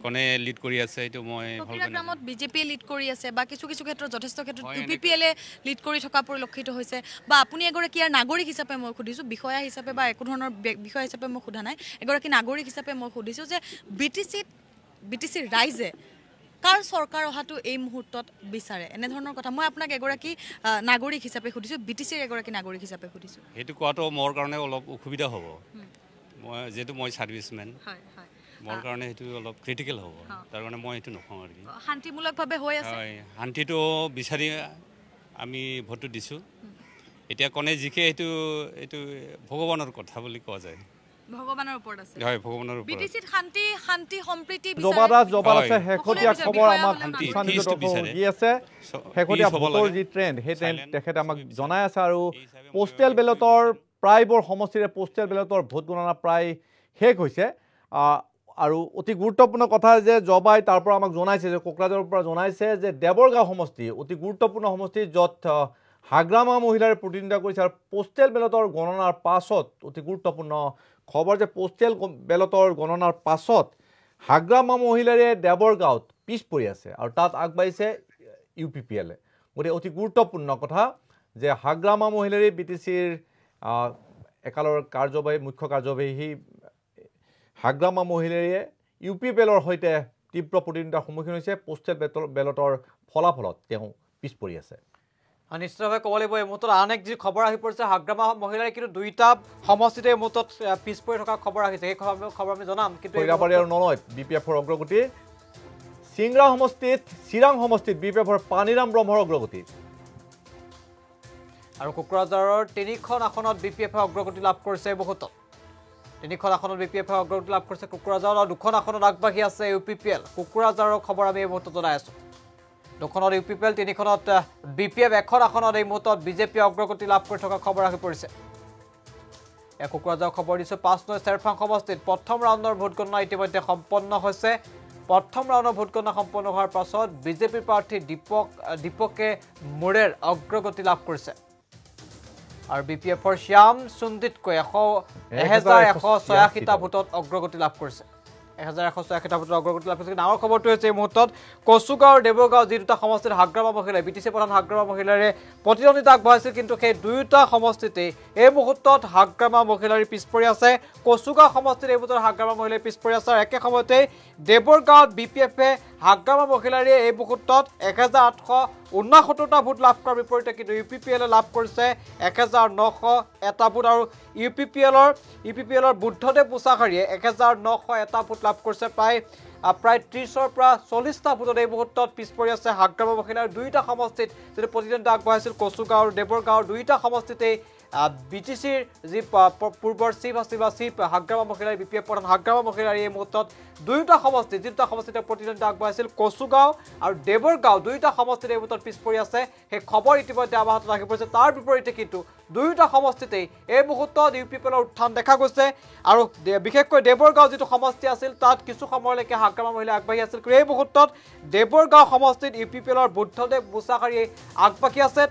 কোনে লিড কৰি আছে এটো মই ফকিৰা গ্ৰামত বিজেপিয়ে লিড কৰি আছে বা কিছু কিছু ক্ষেত্ৰত যথেষ্ট ক্ষেত্ৰত ইউপিপিএলে লিড কৰি থকা পৰিলক্ষিত হৈছে বা আপুনি এগৰাকী ইয়াৰ নাগৰিক হিচাপে মই সুধিছোঁ বিষয়া হিচাপে বা একো ধৰণৰ বিষয়া হিচাপে মই সোধা নাই এগৰাকী নাগৰিক হিচাপে মই সুধিছোঁ যে বিটিচিত বিটিচিৰ ৰাইজে কাৰ চৰকাৰ অহাটো এই মুহূৰ্তত বিচাৰে এনেধৰণৰ কথা মই আপোনাক এগৰাকী নাগৰিক হিচাপে সুধিছোঁ বি টি চিৰ এগৰাকী নাগৰিক হিচাপে সুধিছোঁ সেইটো কোৱাটো মোৰ কাৰণে অলপ অসুবিধা হ'ব মই যিহেতু মই ছাৰ্ভিচমেন মোৰ কাৰণে সেইটো অলপ ক্ৰিটিকেল হ'ব তাৰ কাৰণে মই সেইটো নকওঁ আৰু কি শান্তিমূলকভাৱে হৈ আছে হয় শান্তিটো বিচাৰি আমি ভোটটো দিছোঁ এতিয়া কোনে জিকে সেইটো এইটো ভগৱানৰ কথা বুলি কোৱা যায় পোষ্টেল বেলটৰ প্ৰায়বোৰ সমষ্টিৰে পোষ্টেল বেলটৰ ভোট গণনা প্ৰায় শেষ হৈছে আৰু অতি গুৰুত্বপূৰ্ণ কথা যে জবাই তাৰ পৰা আমাক জনাইছে যে কোকৰাঝাৰৰ পৰা জনাইছে যে দেৱৰগাঁও সমষ্টি অতি গুৰুত্বপূৰ্ণ সমষ্টি য'ত হাগ্ৰামা মহিলাৰে প্ৰতিনিধিত্ব কৰিছে আৰু পোষ্টেল বেলটৰ গণনাৰ পাছত অতি গুৰুত্বপূৰ্ণ খবৰ যে পোষ্টেল বেলটৰ গণনাৰ পাছত হাগ্ৰামা মহিলাৰে দেৱৰগাঁৱত পিছ পৰি আছে আৰু তাত আগবাঢ়িছে ইউ পি পি এলে গতিকে অতি গুৰুত্বপূৰ্ণ কথা যে হাগ্ৰামা মহিলাৰে বি টি চিৰ একালৰ কাৰ্যবাহী মুখ্য কাৰ্যবাহী হাগ্ৰামা মহিলাৰীয়ে ইউ পি পি এলৰ সৈতে তীব্ৰ প্ৰতিদ্বন্দ্বিতাৰ সন্মুখীন হৈছে পোষ্টেল বেটৰ বেলটৰ ফলাফলত তেওঁ পিছ পৰি আছে নিশ্চিতভাৱে ক'ব লাগিব এই মুহূৰ্তত আন এক যি খবৰ আহি পৰিছে হাগ্ৰামা মহিলাৰে কিন্তু দুইটা সমষ্টিতে এই মুহূৰ্তত পিছ পৰি থকা খবৰ আহিছে সেই খবৰ আমি জনাম কিন্তু আৰু নলয় বি পি এফৰ অগ্ৰগতি চিংৰা সমষ্টিত চিৰাং সমষ্টিত বি পি এফৰ পানীৰাম ব্ৰহ্মৰ অগ্ৰগতি আৰু কোকৰাঝাৰৰ তিনিখন আসনত বি পি এফে অগ্ৰগতি লাভ কৰিছে এই মুহূৰ্তত তিনিখন আসনত বি পি এফে অগ্ৰগতি লাভ কৰিছে কুকুৰাঝাৰ আৰু দুখন আসনত আগবাঢ়ি আছে ইউ পি পি এল কোকৰাঝাৰৰ খবৰ আমি এই মুহূৰ্তত জনাই আছো দুখনত ইউ পি পি এল তিনিখনত বি পি এফ এখন আসনত এই মুহূৰ্তত বিজেপিয়ে অগ্ৰগতি লাভ কৰি থকা খবৰ আহি পৰিছে এয়া কুকুৰাঝাৰৰ খবৰ দিছোঁ পাঁচ নৈ চেৰফাং সমষ্টিত প্ৰথম ৰাউণ্ডৰ ভোটগণনা ইতিমধ্যে সম্পন্ন হৈছে প্ৰথম ৰাউণ্ডৰ ভোটগণনা সম্পন্ন হোৱাৰ পাছত বিজেপিৰ প্ৰাৰ্থী দীপক দীপকে মোৰেৰ অগ্ৰগতি লাভ কৰিছে আৰু বি পি এফৰ শ্যাম সুন্দিতকৈ এশ এহেজাৰ এশ ছয়াশীটা ভোটত অগ্ৰগতি লাভ কৰিছে এহেজাৰ এশ ছয়াশীটা ভোটত অগ্ৰগতি লাভ কৰিছে ডাঙৰ খবৰটো হৈছে এই মুহূৰ্তত কচুগাঁও আৰু দেৱগাঁও যি দুটা সমষ্টিত হাগ্ৰামা মহিলাই বি টি চি প্ৰধান হাগ্ৰামা মহিলাৰে প্ৰতিদ্বন্দ্বিতা আগবঢ়াইছিল কিন্তু সেই দুয়োটা সমষ্টিতেই এই মুহূৰ্তত হাগ্ৰামা মহিলাৰে পৰি আছে কচুগাঁও সমষ্টিত এই মুহূৰ্তত হাগ্ৰামা মহিলাই পৰি আছে আৰু একে সময়তে দেৱৰগাঁৱত বি পি এফে হাগ্ৰামা মহিলাৰীয়ে এই মুহূৰ্তত এহেজাৰ আঠশ ঊনসত্তৰটা ভোট লাভ কৰাৰ বিপৰীতে কিন্তু ইউ পি পি এলে লাভ কৰিছে এহেজাৰ নশ এটা ভোট আৰু ইউ পি পি এলৰ ইউ পি পি এলৰ বুদ্ধদেৱ মোচাশাৰীয়ে এহেজাৰ নশ এটা ভোট লাভ কৰিছে প্ৰায় প্ৰায় ত্ৰিছৰ পৰা চল্লিছটা ভোটত এই মুহূৰ্তত পিছ পৰি আছে হাগ্ৰামা মহিলাৰ দুয়োটা সমষ্টিত যিটো প্ৰতিদ্বন্দ্বিতা আগবঢ়াইছিল কচুগাঁও আৰু দেৱৰগাঁৱৰ দুয়োটা সমষ্টিতেই বিটিসিৰ যে পূৰ্বৰ চিফ বা চিফ হাগ্ৰামা মহিলাৰ বি পি এফ প্ৰধান হাগ্ৰামা মহিলাৰ এই মুহূৰ্তত দুয়োটা সমষ্টি যিটো সমষ্টিতে প্ৰতিদ্বন্দ্বিতা আগবাইছিল কচুগাঁও আৰু দেৱৰগাঁও দুয়োটা সমষ্টিতে এই মুহূৰ্তত পিছ পৰি আছে সেই খবৰ ইতিমধ্যে অব্যাহত ৰাখি পৰিছে তাৰ বিপৰীতে কিন্তু দুয়োটা সমষ্টিতেই এই মুহূৰ্তত ইউ পি পি এলৰ উত্থান দেখা গেছে আৰ বিশেষকৈ দেৱৰগাঁও যিটো সমষ্টি আছিল তাত কিছু সময়লৈকে হাগ্ৰামা মহিলা আগবাঢ়ি আছিল কিন্তু এই মুহূৰ্তত দেৱৰগাঁও সমষ্টিত ইউ পি পি এলৰ বুদ্ধদেৱ মুসাহাৰী আগবাঢ়ি আছে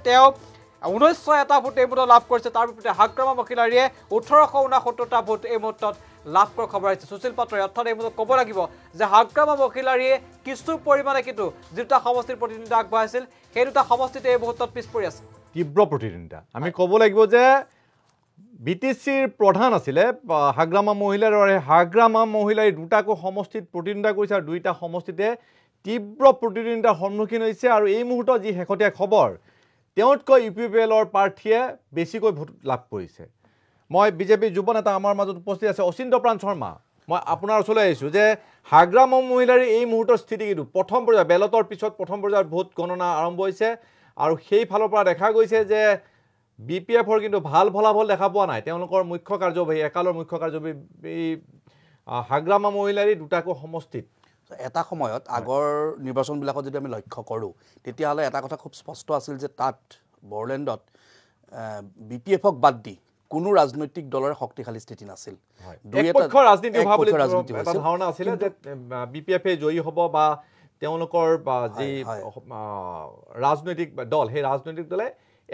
ঊনৈছশ এটা ভোট এই মুহূৰ্তত লাভ কৰিছে তাৰ বিপৰীতে হাগ্ৰামা মহিলাৰীয়ে ওঠৰশ ঊনসত্তৰটা ভোট এই মুহূৰ্তত লাভ কৰা খবৰ আহিছে সুশীল পাত্ৰই অৰ্থাৎ এই মুহূৰ্তত ক'ব লাগিব যে হাগ্ৰামা মহিলাৰীয়ে কিছু পৰিমাণে কিন্তু যি দুটা সমষ্টিৰ প্ৰতিদ্বন্দ্বিতা আগবঢ়াইছিল সেই দুটা সমষ্টিতে এই মুহূৰ্তত পিছ পৰি আছে তীব্ৰ প্ৰতিদ্বন্দ্বিতা আমি ক'ব লাগিব যে বি টি চিৰ প্ৰধান আছিলে হাগ্ৰামা মহিলাৰ আৰু হাগ্ৰামা মহিলাৰী দুটাকো সমষ্টিত প্ৰতিদ্বন্দ্বিতা কৰিছে আৰু দুয়োটা সমষ্টিতে তীব্ৰ প্ৰতিদ্বন্দ্বিতাৰ সন্মুখীন হৈছে আৰু এই মুহূৰ্তত যি শেহতীয়া খবৰ তেওঁতকৈ ইউ পি পি এলৰ প্ৰাৰ্থীয়ে বেছিকৈ ভোট লাভ কৰিছে মই বিজেপিৰ যুৱ নেতা আমাৰ মাজত উপস্থিত আছে অচিন্ত প্ৰাণ শৰ্মা মই আপোনাৰ ওচৰলৈ আহিছোঁ যে হাগ্ৰাম মহিলাৰে এই মুহূৰ্তৰ স্থিতি কিন্তু প্ৰথম পৰ্যায়ৰ বেলটৰ পিছত প্ৰথম পৰ্যায়ৰ ভোট গণনা আৰম্ভ হৈছে আৰু সেইফালৰ পৰা দেখা গৈছে যে বি পি এফৰ কিন্তু ভাল ফলাফল দেখা পোৱা নাই তেওঁলোকৰ মুখ্য কাৰ্যবাহী একালৰ মুখ্য কাৰ্যবাহী এই হাগ্ৰামা মহিলাৰী দুটাকৈ সমষ্টিত এটা সময়ত আগৰ নিৰ্বাচনবিলাকত যদি আমি লক্ষ্য কৰোঁ তেতিয়াহ'লে এটা কথা খুব স্পষ্ট আছিল যে তাত বড়োলেণ্ডত বি পি এফক বাদ দি কোনো ৰাজনৈতিক দলৰ শক্তিশালী স্থিতি নাছিল বা তেওঁলোকৰ বা যি ৰাজনৈতিক দল সেই ৰাজনৈতিক দলে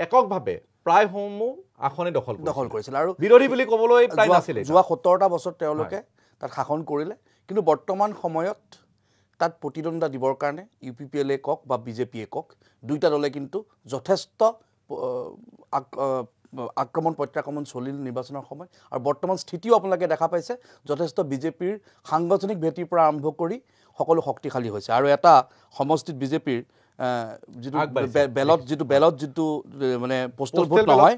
এককভাৱে প্ৰায়সমূহ আসনে দখল দখল কৰিছিল আৰু বিৰোধী বুলি ক'বলৈ যোৱা সোতৰটা বছৰ তেওঁলোকে তাত শাসন কৰিলে কিন্তু বৰ্তমান সময়ত তাত প্ৰতিদ্বন্দ্বিতা দিবৰ কাৰণে ইউ পি পি এলে কওক বা বিজেপিয়ে কওক দুয়োটা দলে কিন্তু যথেষ্ট আক্ৰমণ প্ৰত্যাক্ৰমণ চলিল নিৰ্বাচনৰ সময়ত আৰু বৰ্তমান স্থিতিও আপোনালোকে দেখা পাইছে যথেষ্ট বিজেপিৰ সাংগঠনিক ভেটিৰ পৰা আৰম্ভ কৰি সকলো শক্তিশালী হৈছে আৰু এটা সমষ্টিত বিজেপিৰ যিটো বেলত যিটো বেলত যিটো মানে পোষ্টেল ভোট নহয়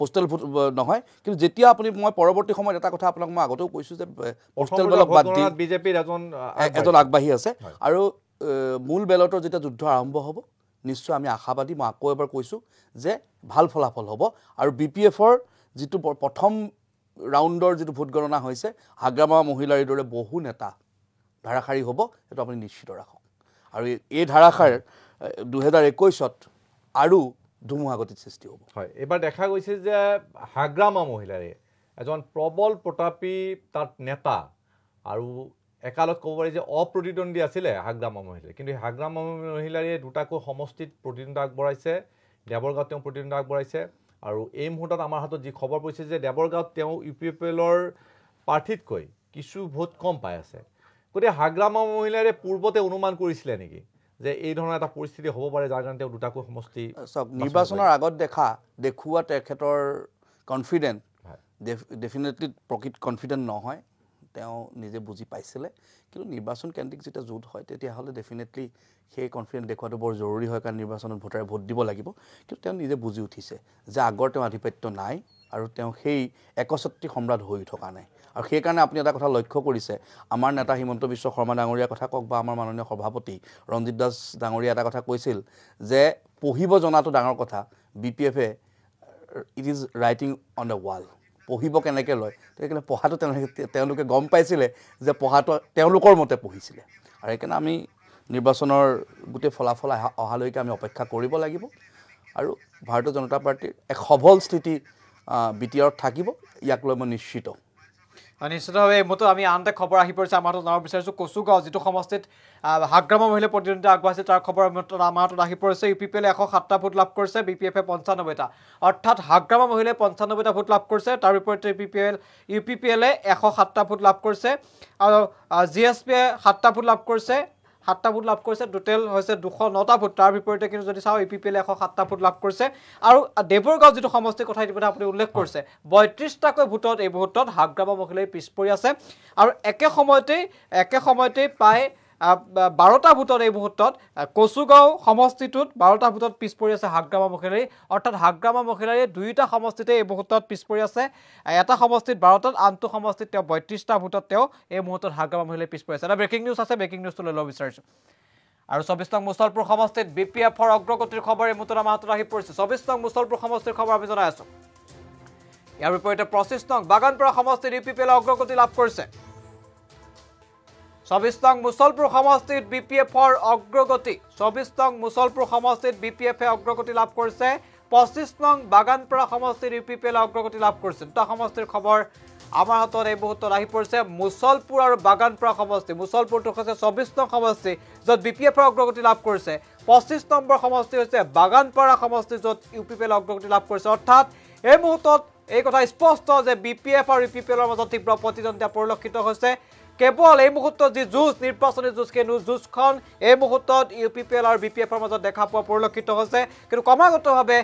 পোষ্টেল ভোট নহয় কিন্তু যেতিয়া আপুনি মই পৰৱৰ্তী সময়ত এটা কথা আপোনাক মই আগতেও কৈছোঁ যে পষ্টেল বেলত বাদ দি বিজেপিৰ এজন এজন আগবাঢ়ি আছে আৰু মূল বেলতৰ যেতিয়া যুদ্ধ আৰম্ভ হ'ব নিশ্চয় আমি আশাবাদী মই আকৌ এবাৰ কৈছোঁ যে ভাল ফলাফল হ'ব আৰু বি পি এফৰ যিটো প্ৰথম ৰাউণ্ডৰ যিটো ভোট গণনা হৈছে হাগ্ৰামা মহিলাৰ দৰে বহু নেতা ধাৰাসাৰী হ'ব সেইটো আপুনি নিশ্চিত ৰাখক আৰু এই ধাৰাসাৰ দুহেজাৰ একৈছত আৰু ধুমুহা গতিত সৃষ্টি হ'ব হয় এইবাৰ দেখা গৈছে যে হাগ্ৰামা মহিলাৰে এজন প্ৰবল প্ৰতাপী তাত নেতা আৰু একালত ক'ব পাৰি যে অপ্ৰতিদ্বন্দ্বী আছিলে হাগ্ৰামা মহিলাৰে কিন্তু সেই হাগ্ৰামা মহিলাৰীয়ে দুটাকৈ সমষ্টিত প্ৰতিদ্বন্দ্বিতা আগবঢ়াইছে দেৱৰগাঁৱত তেওঁ প্ৰতিদ্বন্দ্বিতা আগবঢ়াইছে আৰু এই মুহূৰ্তত আমাৰ হাতত যি খবৰ পৰিছে যে দেৱৰগাঁৱত তেওঁ ইউ পি পি এলৰ প্ৰাৰ্থীতকৈ কিছু ভোট কম পাই আছে গতিকে হাগ্ৰামা মহিলাৰে পূৰ্বতে অনুমান কৰিছিলে নেকি যে এই ধৰণৰ এটা পৰিস্থিতি হ'ব পাৰে যাৰ কাৰণে তেওঁ দুটাকৈ সমষ্টি চব নিৰ্বাচনৰ আগত দেখা দেখুওৱা তেখেতৰ কনফিডেণ্ট ডেফিনেটলি প্ৰকৃত কনফিডেণ্ট নহয় তেওঁ নিজে বুজি পাইছিলে কিন্তু নিৰ্বাচন কেন্দ্ৰিক যেতিয়া যুঁজ হয় তেতিয়াহ'লে ডেফিনেটলি সেই কনফিডেণ্ট দেখুৱাটো বৰ জৰুৰী হয় কাৰণ নিৰ্বাচনত ভোটাৰে ভোট দিব লাগিব কিন্তু তেওঁ নিজে বুজি উঠিছে যে আগৰ তেওঁ আধিপত্য নাই আৰু তেওঁ সেই একচত্ৰী সম্ৰাট হৈ থকা নাই আৰু সেইকাৰণে আপুনি এটা কথা লক্ষ্য কৰিছে আমাৰ নেতা হিমন্ত বিশ্ব শৰ্মা ডাঙৰীয়াৰ কথা কওক বা আমাৰ মাননীয় সভাপতি ৰঞ্জিত দাস ডাঙৰীয়া এটা কথা কৈছিল যে পঢ়িব জনাটো ডাঙৰ কথা বি পি এফে it is writing on the wall পঢ়িব কেনেকৈ লয় সেইকাৰণে পঢ়াটো তেওঁলোকে তেওঁলোকে গম পাইছিলে যে পঢ়াটো তেওঁলোকৰ মতে পঢ়িছিলে আৰু সেইকাৰণে আমি নিৰ্বাচনৰ গোটেই ফলাফল অহা অহালৈকে আমি অপেক্ষা কৰিব লাগিব আৰু ভাৰতীয় জনতা পাৰ্টীৰ এক সবল স্থিতি বি টি আৰত থাকিব ইয়াক লৈ মই নিশ্চিত নিশ্চিতভাৱে মোৰতো আমি আন এটা খবৰ আহি পৰিছে আমাৰ হাতত জনাব বিচাৰিছোঁ কচুগাঁও যিটো সমষ্টিত হাগ্ৰামৰ মহিলা প্ৰতিদ্বন্দ্বিতা আগবাঢ়িছে তাৰ খবৰ আমাৰ হাতত আহি পৰিছে ইউ পি পি এলে এশ সাতটা ভোট লাভ কৰিছে বি পি এফে পঞ্চানব্বৈটা অৰ্থাৎ হাগ্ৰামৰ মহিলাই পঞ্চানব্বৈটা ভোট লাভ কৰিছে তাৰ বিপৰীতে U P P L U P P এলে এশ সাতটা ভোট লাভ কৰিছে আৰু জি এছ পিয়ে সাতটা ভোট লাভ কৰিছে সাতটা ভোট লাভ কৰিছে টোটেল হৈছে দুশ নটা ভোট তাৰ বিপৰীতে কিন্তু যদি চাওঁ ই পি পি এলে এশ সাতটা ভোট লাভ কৰিছে আৰু দেৱৰগাঁও যিটো সমষ্টিৰ কথা ইতিমধ্যে আপুনি উল্লেখ কৰিছে বয়ত্ৰিছটাকৈ ভোটত এই মুহূৰ্তত হাগ্ৰামা মহিলাই পিছ পৰি আছে আৰু একে সময়তেই একে সময়তেই প্ৰায় বাৰটা ভোটত এই মুহূৰ্তত কচুগাঁও সমষ্টিটোত বাৰটা ভোটত পিছ পৰি আছে হাগ্ৰামা মহিলাৰী অৰ্থাৎ হাগ্ৰামা মহিলাৰীয়ে দুয়োটা সমষ্টিতে এই মুহূৰ্তত পিছ পৰি আছে এটা সমষ্টিত বাৰটাত আনটো সমষ্টিত তেওঁ বত্ৰিছটা ভোটত তেওঁ এই মুহূৰ্তত হাগ্ৰামা মহিলাৰী পিছ পৰি আছে এটা ব্ৰেকিং নিউজ আছে ব্ৰেকিং নিউজটো লৈ ল'ব বিচাৰিছোঁ আৰু চৌবিছ নং মুছলপুৰ সমষ্টিত বি পি এফৰ অগ্ৰগতিৰ খবৰ এই মুহূৰ্তত আমাৰ হাতত আহি পৰিছে চৌবিছ নং মুছলপুৰ সমষ্টিৰ খবৰ আমি জনাই আছোঁ ইয়াৰ বিপৰীতে পঁচিছ নং বাগানপাৰা সমষ্টিত ইউ পি পি এলে অগ্ৰগতি লাভ কৰিছে চৌবিছ নং মুছলপুৰ সমষ্টিত বি পি এফৰ অগ্ৰগতি চৌবিছ নং মুছলপুৰ সমষ্টিত বি পি এফে অগ্ৰগতি লাভ কৰিছে পঁচিছ নং বাগানপাৰা সমষ্টিত ইউ পি পি এলে অগ্ৰগতি লাভ কৰিছে দুটা সমষ্টিৰ খবৰ আমাৰ হাতত এই মুহূৰ্তত আহি পৰিছে মুছলপুৰ আৰু বাগানপাৰা সমষ্টি মুছলপুৰটো হৈছে চৌবিছ নং সমষ্টি য'ত বি পি এফে অগ্ৰগতি লাভ কৰিছে পঁচিছ নম্বৰ সমষ্টি হৈছে বাগানপাৰা সমষ্টি য'ত ইউ পি পি এলে অগ্ৰগতি লাভ কৰিছে অৰ্থাৎ এই মুহূৰ্তত এই কথা স্পষ্ট যে বি পি এফ আৰু ইউ পি পি এলৰ মাজত তীব্ৰ প্ৰতিদ্বন্দ্বিতা পৰিলক্ষিত হৈছে কেৱল এই মুহূৰ্তত যি যুঁজ নিৰ্বাচনী যুঁজ সেই যুঁজখন এই মুহূৰ্তত ইউ পি পি এল আৰু বি পি এফৰ মাজত দেখা পোৱা পৰিলক্ষিত হৈছে কিন্তু ক্ৰমাগতভাৱে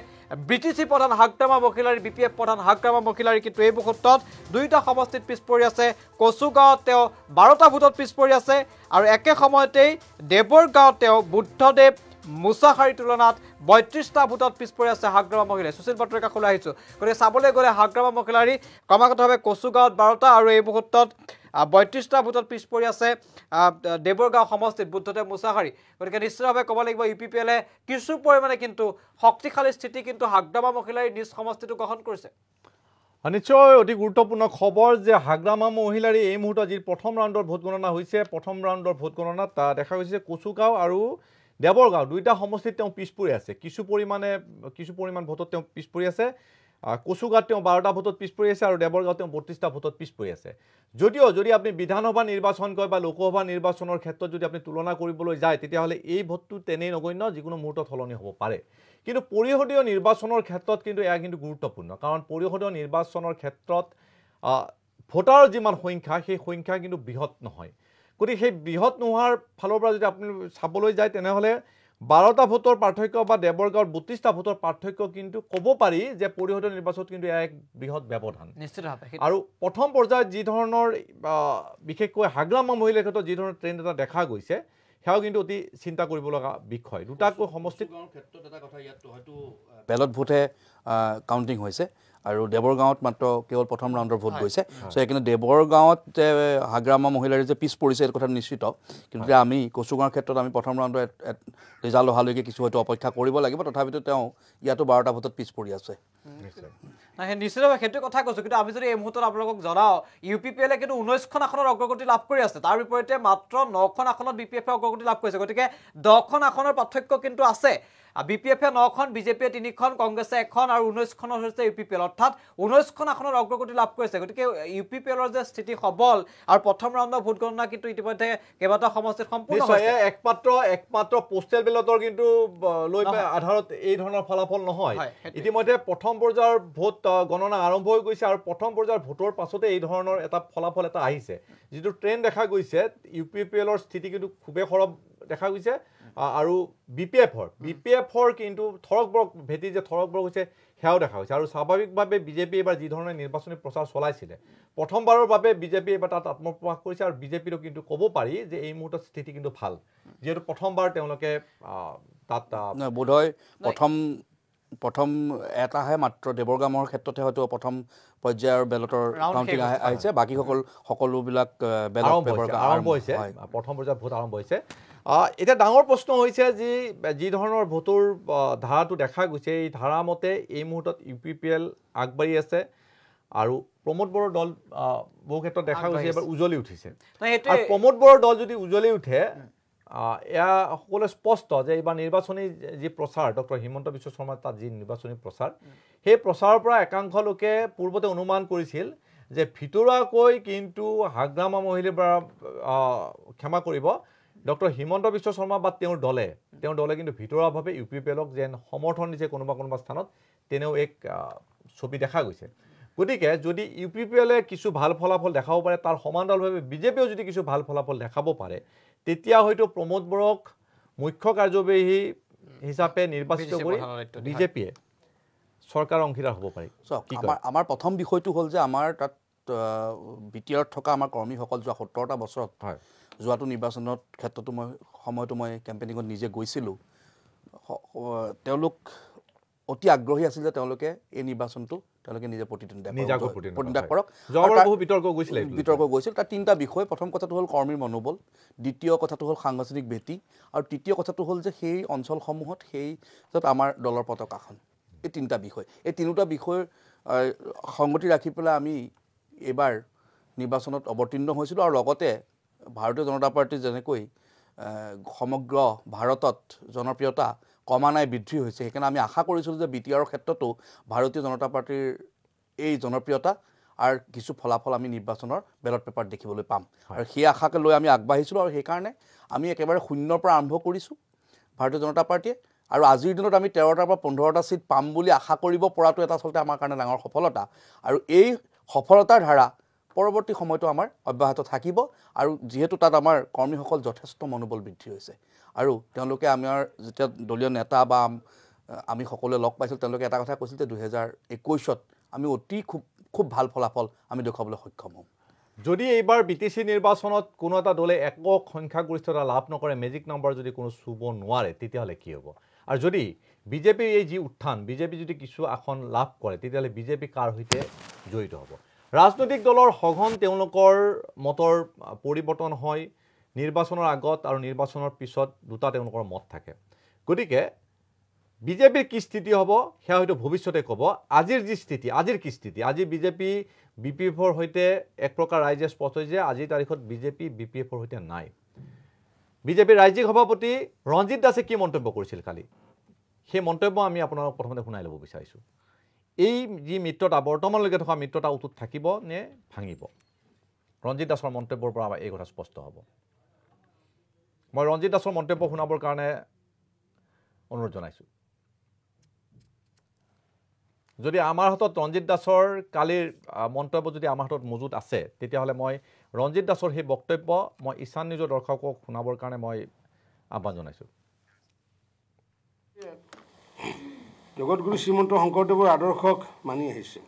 বি টি চি প্ৰধান Hagrama Mohilary B P F প্ৰধান হাগ্ৰামা মহিলাৰী কিন্তু এই মুহূৰ্তত দুয়োটা সমষ্টিত পিছ পৰি আছে কচুগাঁৱত তেওঁ বাৰটা ভোটত পিছ পৰি আছে আৰু একে সময়তেই দেৱৰ গাঁৱত তেওঁ বুদ্ধদেৱ মুছাশাৰীৰ তুলনাত বত্ৰিছটা ভোটত পিছ পৰি আছে হাগ্ৰামা মহিলাৰী সুশীল বাতৰি কাষলৈ আহিছোঁ গতিকে চাবলৈ গ'লে হাগ্ৰামা মহিলাৰী ক্ৰমাগতভাৱে কচুগাঁৱত বাৰটা আৰু এই মুহূৰ্তত বত্ৰিছটা ভোটত পিছ পৰি আছে দেৱৰগাঁও সমষ্টিত বুদ্ধদেৱ মুছাশাৰী গতিকে নিশ্চিতভাৱে ক'ব লাগিব ইউ পি পি এলে কিছু পৰিমাণে কিন্তু শক্তিশালী স্থিতি কিন্তু হাগ্ৰামা মহিলাৰীৰ নিজ সমষ্টিটো গ্ৰহণ কৰিছে নিশ্চয় অতি গুৰুত্বপূৰ্ণ খবৰ যে হাগ্ৰামা মহিলাৰী এই মুহূৰ্তত যি প্ৰথম ৰাউণ্ডৰ ভোটগণনা হৈছে প্ৰথম ৰাউণ্ডৰ ভোটগণনাত দেখা গৈছে কচুগাঁও আৰু দেৱৰগাঁও দুইটা সমষ্টিত তেওঁ পিছ পৰি আছে কিছু পৰিমাণে কিছু পৰিমাণ ভোটত তেওঁ পিছ পৰি আছে কচুগাঁৱত তেওঁ বাৰটা ভোটত পিছ পৰি আছে আৰু দেৱৰগাঁও তেওঁ বত্ৰিছটা ভোটত পিছ পৰি আছে যদিও যদি আপুনি বিধানসভা নিৰ্বাচন কয় বা লোকসভা নিৰ্বাচনৰ ক্ষেত্ৰত যদি আপুনি তুলনা কৰিবলৈ যায় তেতিয়াহ'লে এই ভোটটো তেনেই নগণ্য যিকোনো মুহূৰ্তত সলনি হ'ব পাৰে কিন্তু পৰিষদীয় নিৰ্বাচনৰ ক্ষেত্ৰত কিন্তু এয়া কিন্তু গুৰুত্বপূৰ্ণ কাৰণ পৰিষদীয় নিৰ্বাচনৰ ক্ষেত্ৰত ভোটাৰৰ যিমান সংখ্যা সেই সংখ্যা কিন্তু বৃহৎ নহয় গতিকে সেই বৃহৎ নোহোৱাৰ ফালৰ পৰা যদি আপুনি চাবলৈ যায় তেনেহ'লে বাৰটা ভোটৰ পাৰ্থক্য বা দেৱৰ বত্ৰিছটা ভোটৰ পাৰ্থক্য কিন্তু ক'ব পাৰি যে পৰিষদৰ নিৰ্বাচনত কিন্তু এয়া এক বৃহৎ ব্যৱধান নিশ্চিতভাৱে আৰু প্ৰথম পৰ্যায়ত যি ধৰণৰ বিশেষকৈ হাগ্ৰামা মহিলাৰ ক্ষেত্ৰত যি ধৰণৰ ট্ৰেণ্ড এটা দেখা গৈছে সেয়াও কিন্তু অতি চিন্তা কৰিব লগা বিষয় দুটাকৈ সমষ্টি ক্ষেত্ৰত এটা কথা ইয়াত হয়তো বেলত ভোটহে কাউণ্টিং হৈছে আৰু দেৱৰ গাঁৱত মাত্ৰ কেৱল প্ৰথম ৰাউণ্ডৰ ভোট গৈছে চ' সেইকাৰণে দেৱৰ গাঁৱত যে হাগ্ৰামা মহিলাৰে যে পিছ পৰিছে এইটো কথা নিশ্চিত কিন্তু এতিয়া আমি কচুগাঁৱৰ ক্ষেত্ৰত আমি প্ৰথম ৰাউণ্ডত ৰিজাল্ট অহালৈকে কিছু হয়তো অপেক্ষা কৰিব লাগিব তথাপিতো তেওঁ ইয়াতো বাৰটা ভোটত পিছ পৰি আছে নিশ্চিতভাৱে সেইটো কথা কৈছোঁ কিন্তু আমি যদি এই মুহূৰ্তত আপোনালোকক জনাওঁ ইউ পি পি এলে কিন্তু ঊনৈছখন আসনত অগ্ৰগতি লাভ কৰি আছে তাৰ বিপৰীতে মাত্ৰ নখন আসনত বি পি এফে অগ্ৰগতি লাভ কৰিছে গতিকে দহখন আসনৰ পাৰ্থক্য কিন্তু আছে বি পি এফে নখন বিজেপিয়ে তিনিখন কংগ্ৰেছে এখন আৰু ঊনৈছখনত হৈছে ইউ পি পি এল অৰ্থাৎ ঊনৈছখন আসনত অগ্ৰগতি লাভ কৰিছে গতিকে ইউ পি পি এলৰ যে স্থিতি সবল আৰু প্ৰথম ৰাউণ্ডৰ ভোটগণনা কিন্তু ইতিমধ্যে কেইবাটাও সমষ্টিত সম্পূৰ্ণ হৈছে একমাত্ৰ একমাত্ৰ পোষ্টেল বেলটৰ কিন্তু লৈ আধাৰত এই ধৰণৰ ফলাফল নহয় ইতিমধ্যে প্ৰথম পৰ্যায়ৰ ভোট গণনা আৰম্ভ হৈ গৈছে আৰু প্ৰথম পৰ্যায়ৰ ভোটৰ পাছতে এই ধৰণৰ এটা ফলাফল এটা আহিছে যিটো ট্ৰেণ্ড দেখা গৈছে ইউ পি পি এলৰ স্থিতি কিন্তু খুবেই সৰব দেখা গৈছে আৰু বি পি এফৰ বি পি এফৰ কিন্তু থৰকবৰক ভেটি যে থৰকবৰক হৈছে সেয়াও দেখা গৈছে আৰু স্বাভাৱিকভাৱে বিজেপিয়ে এইবাৰ যিধৰণে নিৰ্বাচনী প্ৰচাৰ চলাইছিলে প্ৰথমবাৰৰ বাবে বিজেপিয়ে এইবাৰ তাত আত্মপ্ৰকাশ কৰিছে আৰু বিজেপিৰো কিন্তু ক'ব পাৰি যে এই মুহূৰ্তত স্থিতি কিন্তু ভাল যিহেতু প্ৰথমবাৰ তেওঁলোকে তাত বোধহয় প্ৰথম প্ৰথম এটাহে মাত্ৰ দেৱৰগামৰ ক্ষেত্ৰতহে হয়তো প্ৰথম পৰ্যায়ৰ বেলটৰ কাউণ্টিং আহিছে বাকীসকল সকলোবিলাক আৰম্ভ হৈছে প্ৰথম পৰ্যায়ত ভোট আৰম্ভ হৈছে এতিয়া ডাঙৰ প্ৰশ্ন হৈছে যি যি ধৰণৰ ভোটৰ ধাৰাটো দেখা গৈছে এই ধাৰামতে এই মুহূৰ্তত ইউ পি পি এল আগবাঢ়ি আছে আৰু প্ৰমোদ বড়োৰ দল বহু ক্ষেত্ৰত দেখা গৈছে এইবাৰ উজলি উঠিছে প্ৰমোদ বড়োৰ দল যদি উজ্বলি উঠে এয়া সকলোৱে স্পষ্ট যে এইবাৰ নিৰ্বাচনী যি প্ৰচাৰ ডক্টৰ হিমন্ত বিশ্ব শৰ্মাৰ তাত যি নিৰ্বাচনী প্ৰচাৰ সেই প্ৰচাৰৰ পৰা একাংশ লোকে পূৰ্বতে অনুমান কৰিছিল যে ভিতৰুৱাকৈ কিন্তু হাগ্ৰামা মহিলাৰ পৰা ক্ষমা কৰিব ডক্টৰ হিমন্ত বিশ্ব শৰ্মা বা তেওঁৰ দলে তেওঁৰ দলে কিন্তু ভিতৰুৱাভাৱে ইউ পি পি এলক যেন সমৰ্থন দিছে কোনোবা কোনোবা স্থানত তেনেও এক ছবি দেখা গৈছে গতিকে যদি ইউ পি পি এলে কিছু ভাল ফলাফল দেখাব পাৰে তাৰ সমান্তৰালভাৱে বিজেপিয়েও যদি কিছু ভাল ফলাফল দেখাব পাৰে তেতিয়া হয়তো প্ৰমোদ বড়োক মুখ্য কাৰ্যবাহী হিচাপে নিৰ্বাচিত কৰি বিজেপিয়ে চৰকাৰ অংশীদাৰ হ'ব পাৰি আমাৰ প্ৰথম বিষয়টো হ'ল যে আমাৰ তাত বি টি আৰত থকা আমাৰ কৰ্মীসকল যোৱা সোতৰটা বছৰত হয় যোৱাটো নিৰ্বাচনত ক্ষেত্ৰতো মই সময়তো মই কেম্পেইনিঙত নিজে গৈছিলোঁ তেওঁলোক অতি আগ্ৰহী আছিল যে তেওঁলোকে এই নিৰ্বাচনটো তেওঁলোকে নিজে প্ৰতিদ্বন্দ্বিতা কৰক বিতৰ্ক গৈছিল তাৰ তিনিটা বিষয় প্ৰথম কথাটো হ'ল কৰ্মীৰ মনোবল দ্বিতীয় কথাটো হ'ল সাংগঠনিক ভেটি আৰু তৃতীয় কথাটো হ'ল যে সেই অঞ্চলসমূহত সেই য'ত আমাৰ দলৰ পতাকাখন এই তিনিটা বিষয় এই তিনিওটা বিষয়ৰ সংগতি ৰাখি পেলাই আমি এইবাৰ নিৰ্বাচনত অৱতীৰ্ণ হৈছিলোঁ আৰু লগতে ভাৰতীয় জনতা পাৰ্টী যেনেকৈ সমগ্ৰ ভাৰতত জনপ্ৰিয়তা কমা নাই বৃদ্ধি হৈছে সেইকাৰণে আমি আশা কৰিছিলোঁ যে বি টি আৰৰ ক্ষেত্ৰতো ভাৰতীয় জনতা পাৰ্টীৰ এই জনপ্ৰিয়তা আৰু কিছু ফলাফল আমি নিৰ্বাচনৰ বেলট পেপাৰত দেখিবলৈ পাম আৰু সেই আশাকে লৈ আমি আগবাঢ়িছিলোঁ আৰু সেইকাৰণে আমি একেবাৰে শূন্যৰ পৰা আৰম্ভ কৰিছোঁ ভাৰতীয় জনতা পাৰ্টীয়ে আৰু আজিৰ দিনত আমি তেৰটাৰ পৰা পোন্ধৰটা ছিট পাম বুলি আশা কৰিব পৰাটো এটা আচলতে আমাৰ কাৰণে ডাঙৰ সফলতা আৰু এই সফলতাৰ ধাৰা পৰৱৰ্তী সময়তো আমাৰ অব্যাহত থাকিব আৰু যিহেতু তাত আমাৰ কৰ্মীসকল যথেষ্ট মনোবল বৃদ্ধি হৈছে আৰু তেওঁলোকে আমাৰ যেতিয়া দলীয় নেতা বা আমি সকলোৱে লগ পাইছিল তেওঁলোকে এটা কথা কৈছিল যে দুহেজাৰ একৈছত আমি অতি খুব খুব ভাল ফলাফল আমি দেখুৱাবলৈ সক্ষম হ'ম যদি এইবাৰ বি টি চি নিৰ্বাচনত কোনো এটা দলে একক সংখ্যাগৰিষ্ঠতা লাভ নকৰে মেজিক নম্বৰ যদি কোনো চুব নোৱাৰে তেতিয়াহ'লে কি হ'ব আৰু যদি বিজেপিৰ এই যি উত্থান বিজেপি যদি কিছু আসন লাভ কৰে তেতিয়াহ'লে বিজেপি কাৰ সৈতে জড়িত হ'ব ৰাজনৈতিক দলৰ সঘন তেওঁলোকৰ মতৰ পৰিৱৰ্তন হয় নিৰ্বাচনৰ আগত আৰু নিৰ্বাচনৰ পিছত দুটা তেওঁলোকৰ মত থাকে গতিকে বিজেপিৰ কি স্থিতি হ'ব সেয়া হয়তো ভৱিষ্যতে ক'ব আজিৰ যি স্থিতি আজিৰ কি স্থিতি আজি বিজেপি বি পি এফৰ সৈতে এক প্ৰকাৰ ৰাইজে স্পষ্ট হৈছে আজিৰ তাৰিখত বিজেপি বি পি এফৰ সৈতে নাই বিজেপিৰ ৰাজ্যিক সভাপতি ৰঞ্জিত দাসে কি মন্তব্য কৰিছিল কালি সেই মন্তব্য আমি আপোনালোকক প্ৰথমতে শুনাই ল'ব বিচাৰিছোঁ এই যি মিত্ৰতা বৰ্তমানলৈকে থকা মিত্ৰতা উতুত থাকিব নে ভাঙিব ৰঞ্জিত দাসৰ মন্তব্যৰ পৰা আমাৰ এই কথা স্পষ্ট হ'ব মই ৰঞ্জিত দাসৰ মন্তব্য শুনাবৰ কাৰণে অনুৰোধ জনাইছোঁ যদি আমাৰ হাতত ৰঞ্জিত দাসৰ কালিৰ মন্তব্য যদি আমাৰ হাতত মজুত আছে তেতিয়াহ'লে মই ৰঞ্জিত দাসৰ সেই বক্তব্য মই ঈশান নিজৰ দৰ্শকক শুনাবৰ কাৰণে মই আহ্বান জনাইছোঁ জগতগুৰু শ্ৰীমন্ত শংকৰদেৱৰ আদৰ্শক মানি আহিছে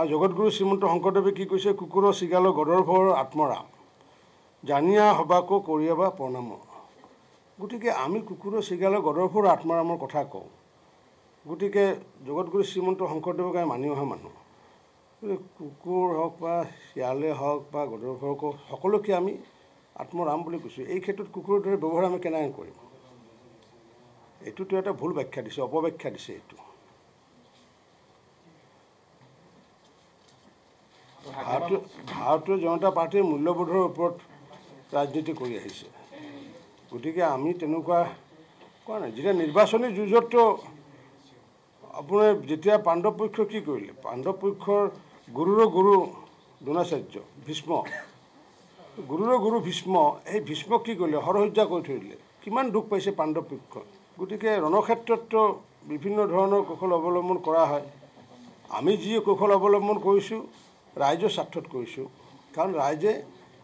আৰু জগতগুৰু শ্ৰীমন্ত শংকৰদেৱে কি কৈছে কুকুৰৰ চিগালৰ গদৰ্ভৰ আত্মৰাম জানিয়া হবাকো কৰিয়াবা প্ৰণাম গতিকে আমি কুকুৰৰ চিগালৰ গদৰ্ভৰ আত্মৰামৰ কথা কওঁ গতিকে জগতগুৰু শ্ৰীমন্ত শংকৰদেৱক আমি মানি অহা মানুহ কুকুৰ হওক বা শিয়ালে হওক বা গদৰ্ভ হওক সকলোকে আমি আত্মৰাম বুলি কৈছোঁ এই ক্ষেত্ৰত কুকুৰৰ দৰে ব্যৱহাৰ আমি কেনেকৈ কৰিম এইটোতো এটা ভুল ব্যাখ্যা দিছে অপব্যাখ্যা দিছে এইটো ভাৰতীয় জনতা পাৰ্টীৰ মূল্যবোধৰ ওপৰত ৰাজনীতি কৰি আহিছে গতিকে আমি তেনেকুৱা কোৱা নাই যেতিয়া নিৰ্বাচনী যুঁজতো আপোনাৰ যেতিয়া পাণ্ডৱ পক্ষ কি কৰিলে পাণ্ডৱ পক্ষৰ গুৰুৰ গুৰু দ্ৰোণাচাৰ্য ভীষ্ম গুৰুৰ গুৰু ভীষ্ম সেই ভীষ্মক কি কৰিলে সৰসজ্জা কৰি থৈ দিলে কিমান দুখ পাইছে পাণ্ডৱ পক্ষৰ গতিকে ৰণক্ষেত্ৰতো বিভিন্ন ধৰণৰ কৌশল অৱলম্বন কৰা হয় আমি যি কৌশল অৱলম্বন কৰিছোঁ ৰাইজৰ স্বাৰ্থত কৰিছোঁ কাৰণ ৰাইজে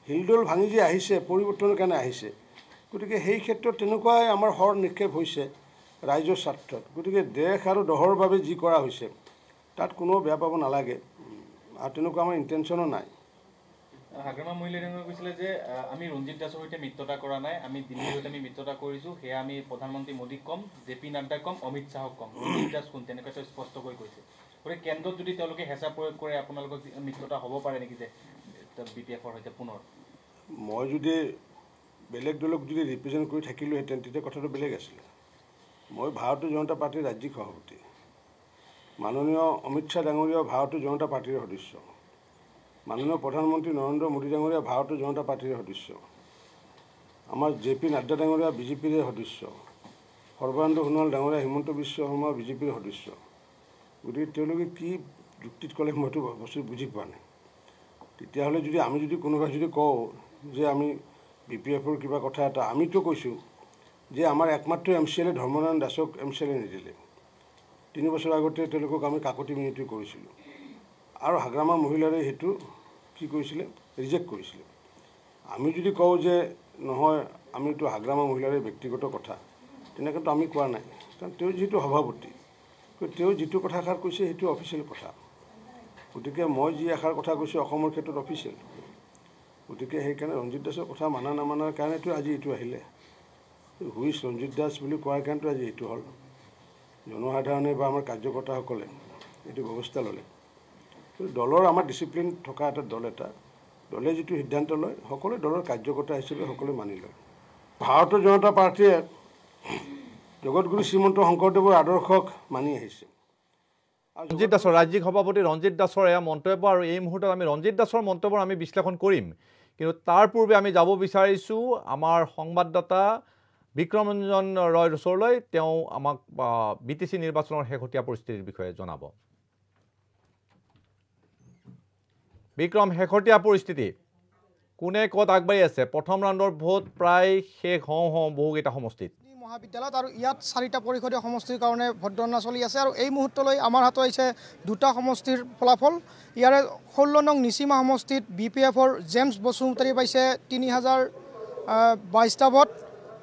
শিলদৌল ভাঙি যে আহিছে পৰিৱৰ্তনৰ কাৰণে আহিছে গতিকে সেই ক্ষেত্ৰত তেনেকুৱাই আমাৰ হৰ নিক্ষেপ হৈছে ৰাইজৰ স্বাৰ্থত গতিকে দেশ আৰু দহৰ বাবে যি কৰা হৈছে তাত কোনো বেয়া পাব নালাগে আৰু তেনেকুৱা আমাৰ ইণ্টেনশ্যনো নাই হাগ্ৰামা মহিলা ডাঙৰ কৈছিলে যে আমি ৰঞ্জিত দাসৰ সৈতে মিত্ৰতা কৰা নাই আমি দিল্লীৰ সৈতে আমি মিত্ৰতা কৰিছোঁ সেয়া আমি প্ৰধানমন্ত্ৰী মোদীক ক'ম জে পি নাড্ডাক ক'ম অমিত শ্বাহক ক'ম ৰঞ্জিত দাস কোন তেনেকৈ তেওঁ স্পষ্টকৈ কৈছে গতিকে কেন্দ্ৰত যদি তেওঁলোকে হেঁচা প্ৰয়োগ কৰে আপোনালোকৰ মিত্ৰতা হ'ব পাৰে নেকি যে বি পি এফৰ সৈতে পুনৰ মই যদি বেলেগ দলক যদি ৰিপ্ৰেজেণ্ট কৰি থাকিলোহেঁতেন তেতিয়া কথাটো বেলেগ আছিলে মই ভাৰতীয় জনতা পাৰ্টীৰ ৰাজ্যিক সভাপতি মাননীয় অমিত শ্বাহ ডাঙৰীয়া ভাৰতীয় জনতা পাৰ্টীৰ সদস্য মাননীয় প্ৰধানমন্ত্ৰী নৰেন্দ্ৰ মোদী ডাঙৰীয়া ভাৰতীয় জনতা পাৰ্টিৰ সদস্য আমাৰ জে পি নাড্ডা ডাঙৰীয়া বিজেপিৰে সদস্য সৰ্বানন্দ সোণোৱাল ডাঙৰীয়া হিমন্ত বিশ্ব শৰ্মা বিজেপিৰ সদস্য গতিকে তেওঁলোকে কি যুক্তিত ক'লে মইতো বস্তু বুজি পোৱা নাই তেতিয়াহ'লে যদি আমি যদি কোনোবাই যদি কওঁ যে আমি বি পি এফৰ কিবা কথা এটা আমিতো কৈছোঁ যে আমাৰ একমাত্ৰ M C L A Dharmanarayan দাসক এম চি এল এ নিদিলে তিনি বছৰ আগতে তেওঁলোকক আমি কাকতি মিনিটো কৰিছিলোঁ আৰু হাগ্ৰামা মহিলাৰে সেইটো কি কৰিছিলে ৰিজেক্ট কৰিছিলে আমি যদি কওঁ যে নহয় আমিতো হাগ্ৰামা মহিলাৰে ব্যক্তিগত কথা তেনেকৈতো আমি কোৱা নাই কাৰণ তেওঁ যিটো সভাপতি তেওঁ যিটো কথা আশাৰ কৈছে সেইটো অফিচিয়েল কথা গতিকে মই যি আশাৰ কথা কৈছোঁ অসমৰ ক্ষেত্ৰত অফিচিয়েল গতিকে সেইকাৰণে ৰঞ্জিত দাসৰ কথা মানা নামানাৰ কাৰণেতো আজি এইটো আহিলে হুইচ ৰঞ্জিত দাস বুলি কোৱাৰ কাৰণেতো আজি এইটো হ'ল জনসাধাৰণে বা আমাৰ কাৰ্যকৰ্তাসকলে এইটো ব্যৱস্থা ল'লে কিন্তু দলৰ আমাৰ ডিচিপ্লিন থকা এটা দল এটা দলে যিটো সিদ্ধান্ত লয় সকলোৱে দলৰ কাৰ্যকৰ্তা হিচাপে সকলোৱে মানি লয় ভাৰতীয় জনতা পাৰ্টীয়ে জগতগুৰু শ্ৰীমন্ত শংকৰদেৱৰ আদৰ্শক মানি আহিছে ৰঞ্জিত দাসৰ ৰাজ্যিক সভাপতি ৰঞ্জিত দাসৰ এয়া মন্তব্য আৰু এই মুহূৰ্তত আমি ৰঞ্জিত দাসৰ মন্তব্যৰ আমি বিশ্লেষণ কৰিম কিন্তু তাৰ পূৰ্বে আমি যাব বিচাৰিছোঁ আমাৰ সংবাদদাতা বিক্ৰমৰঞ্জন ৰয়ৰ ওচৰলৈ তেওঁ আমাক বি টি চি নিৰ্বাচনৰ শেহতীয়া পৰিস্থিতিৰ বিষয়ে জনাব বিক্ৰম শেহতীয়া পৰিস্থিতি কোনে ক'ত আগবাঢ়ি আছে প্ৰথম ৰাউণ্ডৰ ভোট প্ৰায় শেষ হওঁ হওঁ বহুকেইটা সমষ্টিত মহাবিদ্যালয়ত আৰু ইয়াত চাৰিটা পৰিষদীয় সমষ্টিৰ কাৰণে ভোটগণনা চলি আছে আৰু এই মুহূৰ্তলৈ আমাৰ হাতত আহিছে দুটা সমষ্টিৰ ফলাফল ইয়াৰে ষোল্ল নং নিচিমা সমষ্টিত বি পি এফৰ জেমছ বসুমতাৰী পাইছে তিনি হাজাৰ বাইছটা ভোট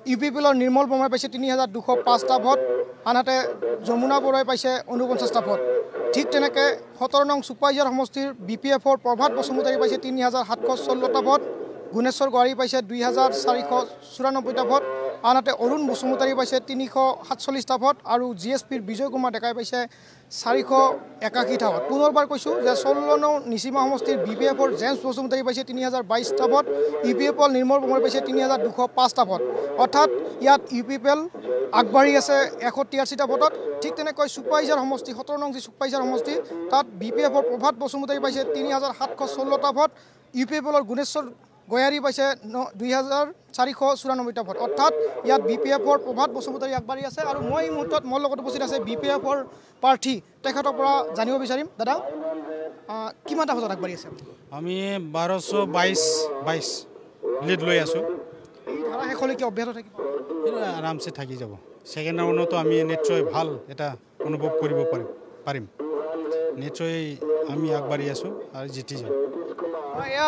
ইউ পি পি এলৰ নিৰ্মল বৰ্মাই পাইছে তিনি হাজাৰ দুশ পাঁচটা ভোট আনহাতে যমুনা বৰুৱাই পাইছে ঊনপঞ্চাছটা ভোট ঠিক তেনেকে সোতৰ নং চুপাইজাৰ সমষ্টিৰ বি পি এফৰ প্ৰভাত বসুমতাৰী পাইছে তিনি হাজাৰ সাতশ ষোল্লটা ভোট গুণেশ্বৰ গোৱাৰী পাইছে দুই হাজাৰ চাৰিশ চৌৰানব্বৈটা ভোট আনহাতে অৰুণ বসুমতাৰী পাইছে তিনিশ সাতচল্লিছটা ভোট আৰু জি এছ পিৰ বিজয় কুমাৰ ডেকাই পাইছে চাৰিশ একাশীটা ভোট পুনৰবাৰ কৈছোঁ যে চল্লন নিচিমা সমষ্টিৰ বি পি এফৰ জেন্স বসুমতাৰী পাইছে তিনি হাজাৰ বাইছটা ভোট পি ইউপিএফল নিৰ্মল কুমাৰ পাইছে তিনি হাজাৰ দুশ পাঁচটা ভোট অৰ্থাৎ ইয়াত ইউ পি পি এল আগবাঢ়ি আছে এশ তিয়াশিটা ভোটত ঠিক তেনেকৈ সুপাইজার সমষ্টি সোতৰ নং যি সুপাইজাৰ সমষ্টি তাত বি পি এফৰ প্ৰভাত বসুমতাৰী পাইছে তিনি হাজাৰ সাতশ ষোল্লটা ভোট ইউ পি এলৰ গুণেশ্বৰ গয়াৰী পাইছে ন দুই হাজাৰ চাৰিশ চৌৰানব্বৈটা ভোট অৰ্থাৎ ইয়াত বি পি এফৰ প্ৰভাত বসুমতাৰী আগবাঢ়ি আছে আৰু মই এই মুহূৰ্তত মোৰ লগত উপস্থিত আছে বি পি এফৰ প্ৰাৰ্থী তেখেতৰ পৰা জানিব বিচাৰিম দাদা কিমানটা ভোটত আগবাঢ়ি আছে আমি বাৰশ বাইছ বাইছ লিড লৈ আছোঁ এই ধাৰা শেষলৈকে অব্যাহত থাকিব আৰামছে থাকি যাব ছেকেণ্ড ৰাউণ্ডতো আমি নিশ্চয় ভাল এটা অনুভৱ কৰিব পাৰিম পাৰিম নিশ্চয় আমি আগবাঢ়ি আছোঁ আৰু জিতি যাম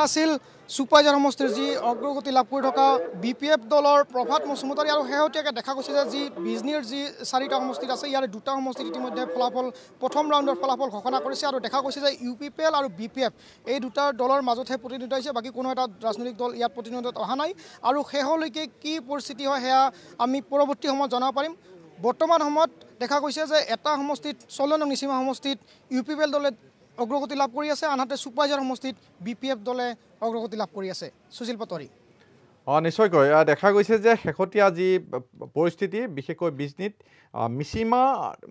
আছিল সুপাইজাৰ যি অগ্ৰগতি লাভ কৰি থকা বি পি এফ দলৰ প্ৰভাত বসুমতাৰী আৰু শেহতাকে দেখা গৈছে যে যি বিজনীৰ যি চাৰিটা সমষ্টিত আছে ইয়াৰ দুটা সমষ্টিত ইতিমধ্যে ফলাফল প্ৰথম ৰাউণ্ডৰ ফলাফল ঘোষণা কৰিছে আৰু দেখা গৈছে যে ইউ পি পি এল আৰু বি পি এফ এই দুটা দলৰ মাজতহে প্ৰতিনিধিত্ব হৈছে বাকী কোনো এটা ৰাজনৈতিক দল ইয়াত প্ৰতিনিধিত্ব অহা নাই আৰু শেহলৈকে কি পৰিস্থিতি হয় সেয়া আমি পৰৱৰ্তী সময়ত জনাব পাৰিম বৰ্তমান সময়ত দেখা গৈছে যে এটা সমষ্টিত চলন নিচিমা সমষ্টিত ইউ পি পি এল দলে অগ্ৰগতি লাভ কৰি আছে আনহাতে চুপাইজাৰ সমষ্টিত বি পি এফ দলে অগ্ৰগতি লাভ কৰি আছে সুশীল পাটোৱাৰী অঁ নিশ্চয়কৈ দেখা গৈছে যে শেহতীয়া যি পৰিস্থিতি বিশেষকৈ বিজনীত মিচিমা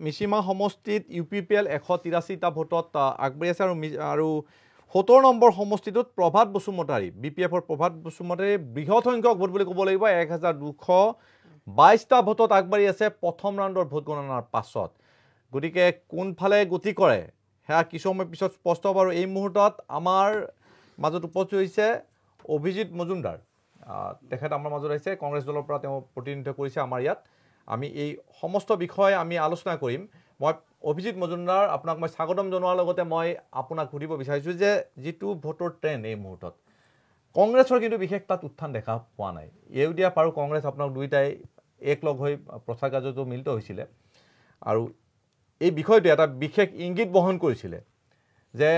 মিচিমা সমষ্টিত ইউ পি পি এল এশ তিৰাশীটা ভোটত আগবাঢ়ি আছে আৰু আৰু সোতৰ নম্বৰ সমষ্টিটোত প্ৰভাত বসুমতাৰী বি পি এফৰ প্ৰভাত বসুমতাৰী বৃহৎ সংখ্যক ভোট বুলি ক'ব লাগিব এক হাজাৰ দুশ বাইছটা ভোটত আগবাঢ়ি আছে প্ৰথম ৰাউণ্ডৰ ভোট গণনাৰ পাছত গতিকে কোনফালে গতি কৰে সেয়া কিছু সময় পিছত স্পষ্ট হ'ব আৰু এই মুহূৰ্তত আমাৰ মাজত উপস্থিত হৈছে অভিজিৎ মজুমদাৰ তেখেত আমাৰ মাজত আহিছে কংগ্ৰেছ দলৰ পৰা তেওঁ প্ৰতিনিধিত্ব কৰিছে আমাৰ ইয়াত আমি এই সমস্ত বিষয় আমি আলোচনা কৰিম মই অভিজিৎ মজুমদাৰ আপোনাক মই স্বাগতম জনোৱাৰ লগতে মই আপোনাক সুধিব বিচাৰিছোঁ যে যিটো ভোটৰ ট্ৰেণ্ড এই মুহূৰ্তত কংগ্ৰেছৰ কিন্তু বিশেষ তাত উত্থান দেখা পোৱা নাই ইউ ডি এফ আৰু কংগ্ৰেছ আপোনাক দুয়োটাই একলগ হৈ প্ৰচাৰ কাৰ্যটো মিলিত হৈছিলে আৰু এই বিষয়টোৱে এটা বিশেষ ইংগিত বহন কৰিছিলে যে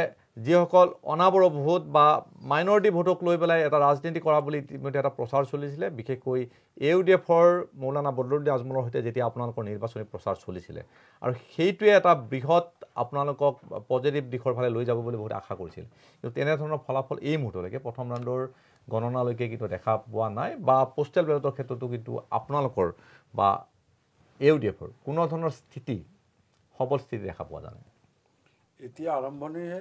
যিসকল অনাবৰ ভোট বা মাইনৰিটি ভোটক লৈ পেলাই এটা ৰাজনীতি কৰা বুলি ইতিমধ্যে এটা প্ৰচাৰ চলিছিলে বিশেষকৈ এ ইউ ডি এফৰ মৌলানা বদৰুদ্দিন আজমলৰ সৈতে যেতিয়া আপোনালোকৰ নিৰ্বাচনী প্ৰচাৰ চলিছিলে আৰু সেইটোৱে এটা বৃহৎ আপোনালোকক পজিটিভ দিশৰ ফালে লৈ যাব বুলি বহুত আশা কৰিছিল কিন্তু তেনেধৰণৰ ফলাফল এই মুহূৰ্তলৈকে প্ৰথম ৰাউণ্ডৰ গণনালৈকে কিন্তু দেখা পোৱা নাই বা পোষ্টেল বেলটৰ ক্ষেত্ৰতো কিন্তু আপোনালোকৰ বা এ ইউ ডি এফৰ কোনো ধৰণৰ স্থিতি সবলস্থিতি দেখা পোৱা জানে এতিয়া আৰম্ভণিহে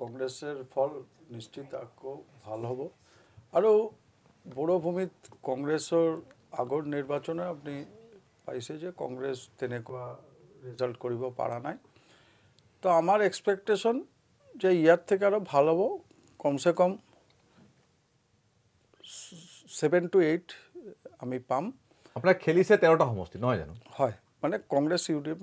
কংগ্ৰেছৰ ফল নিশ্চিত আকৌ ভাল হ'ব আৰু বড়োভূমিত কংগ্ৰেছৰ আগৰ নিৰ্বাচনে আপুনি পাইছে যে কংগ্ৰেছ তেনেকুৱা ৰিজাল্ট কৰিব পৰা নাই তো আমাৰ এক্সপেক্টেশ্যন যে ইয়াৰ থেকে আৰু ভাল হ'ব কমচে কম ছেভেন টু এইট আমি পাম আপোনাৰ খেলিছে তেৰটা সমষ্টি নহয় জানো হয় মানে Congress U D F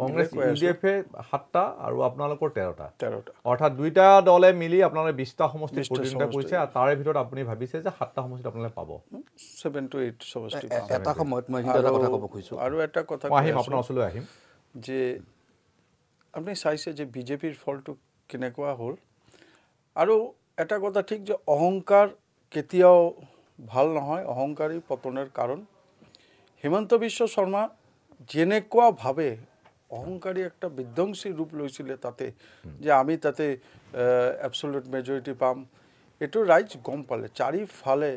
Congress U D এফে সাতটা আৰু আপোনালোকৰ তেৰটা তেৰটা অৰ্থাৎ দুইটা দলে মিলি আপোনালোকে বিছটা সমষ্টি প্ৰতিদ্বন্দ্বিতা কৰিছে আৰু তাৰে ভিতৰত আপুনি ভাবিছে যে সাতটা সমষ্টিত আপোনালোকে পাব ছেভেন টু এইট সমষ্টি এটা সময়ত মই এটা কথা ক'ব খুজিছোঁ আৰু এটা কথা মই আহিম আপোনাৰ ওচৰলৈ আহিম যে আপুনি চাইছে যে বিজেপিৰ ফলটো কেনেকুৱা হ'ল আৰু এটা কথা ঠিক যে অহংকাৰ কেতিয়াও ভাল নহয় অহংকাৰী পতনৰ কাৰণ হিমন্ত বিশ্ব শৰ্মা যেনেকুৱাভাৱে অহংকারী একটা বিধ্বংসী রূপ লইছিল তাতে যে আমি তাতে অ্যাবসোলুট মেজরিটি পাম এটো রাইজ গম পালে চারিফালে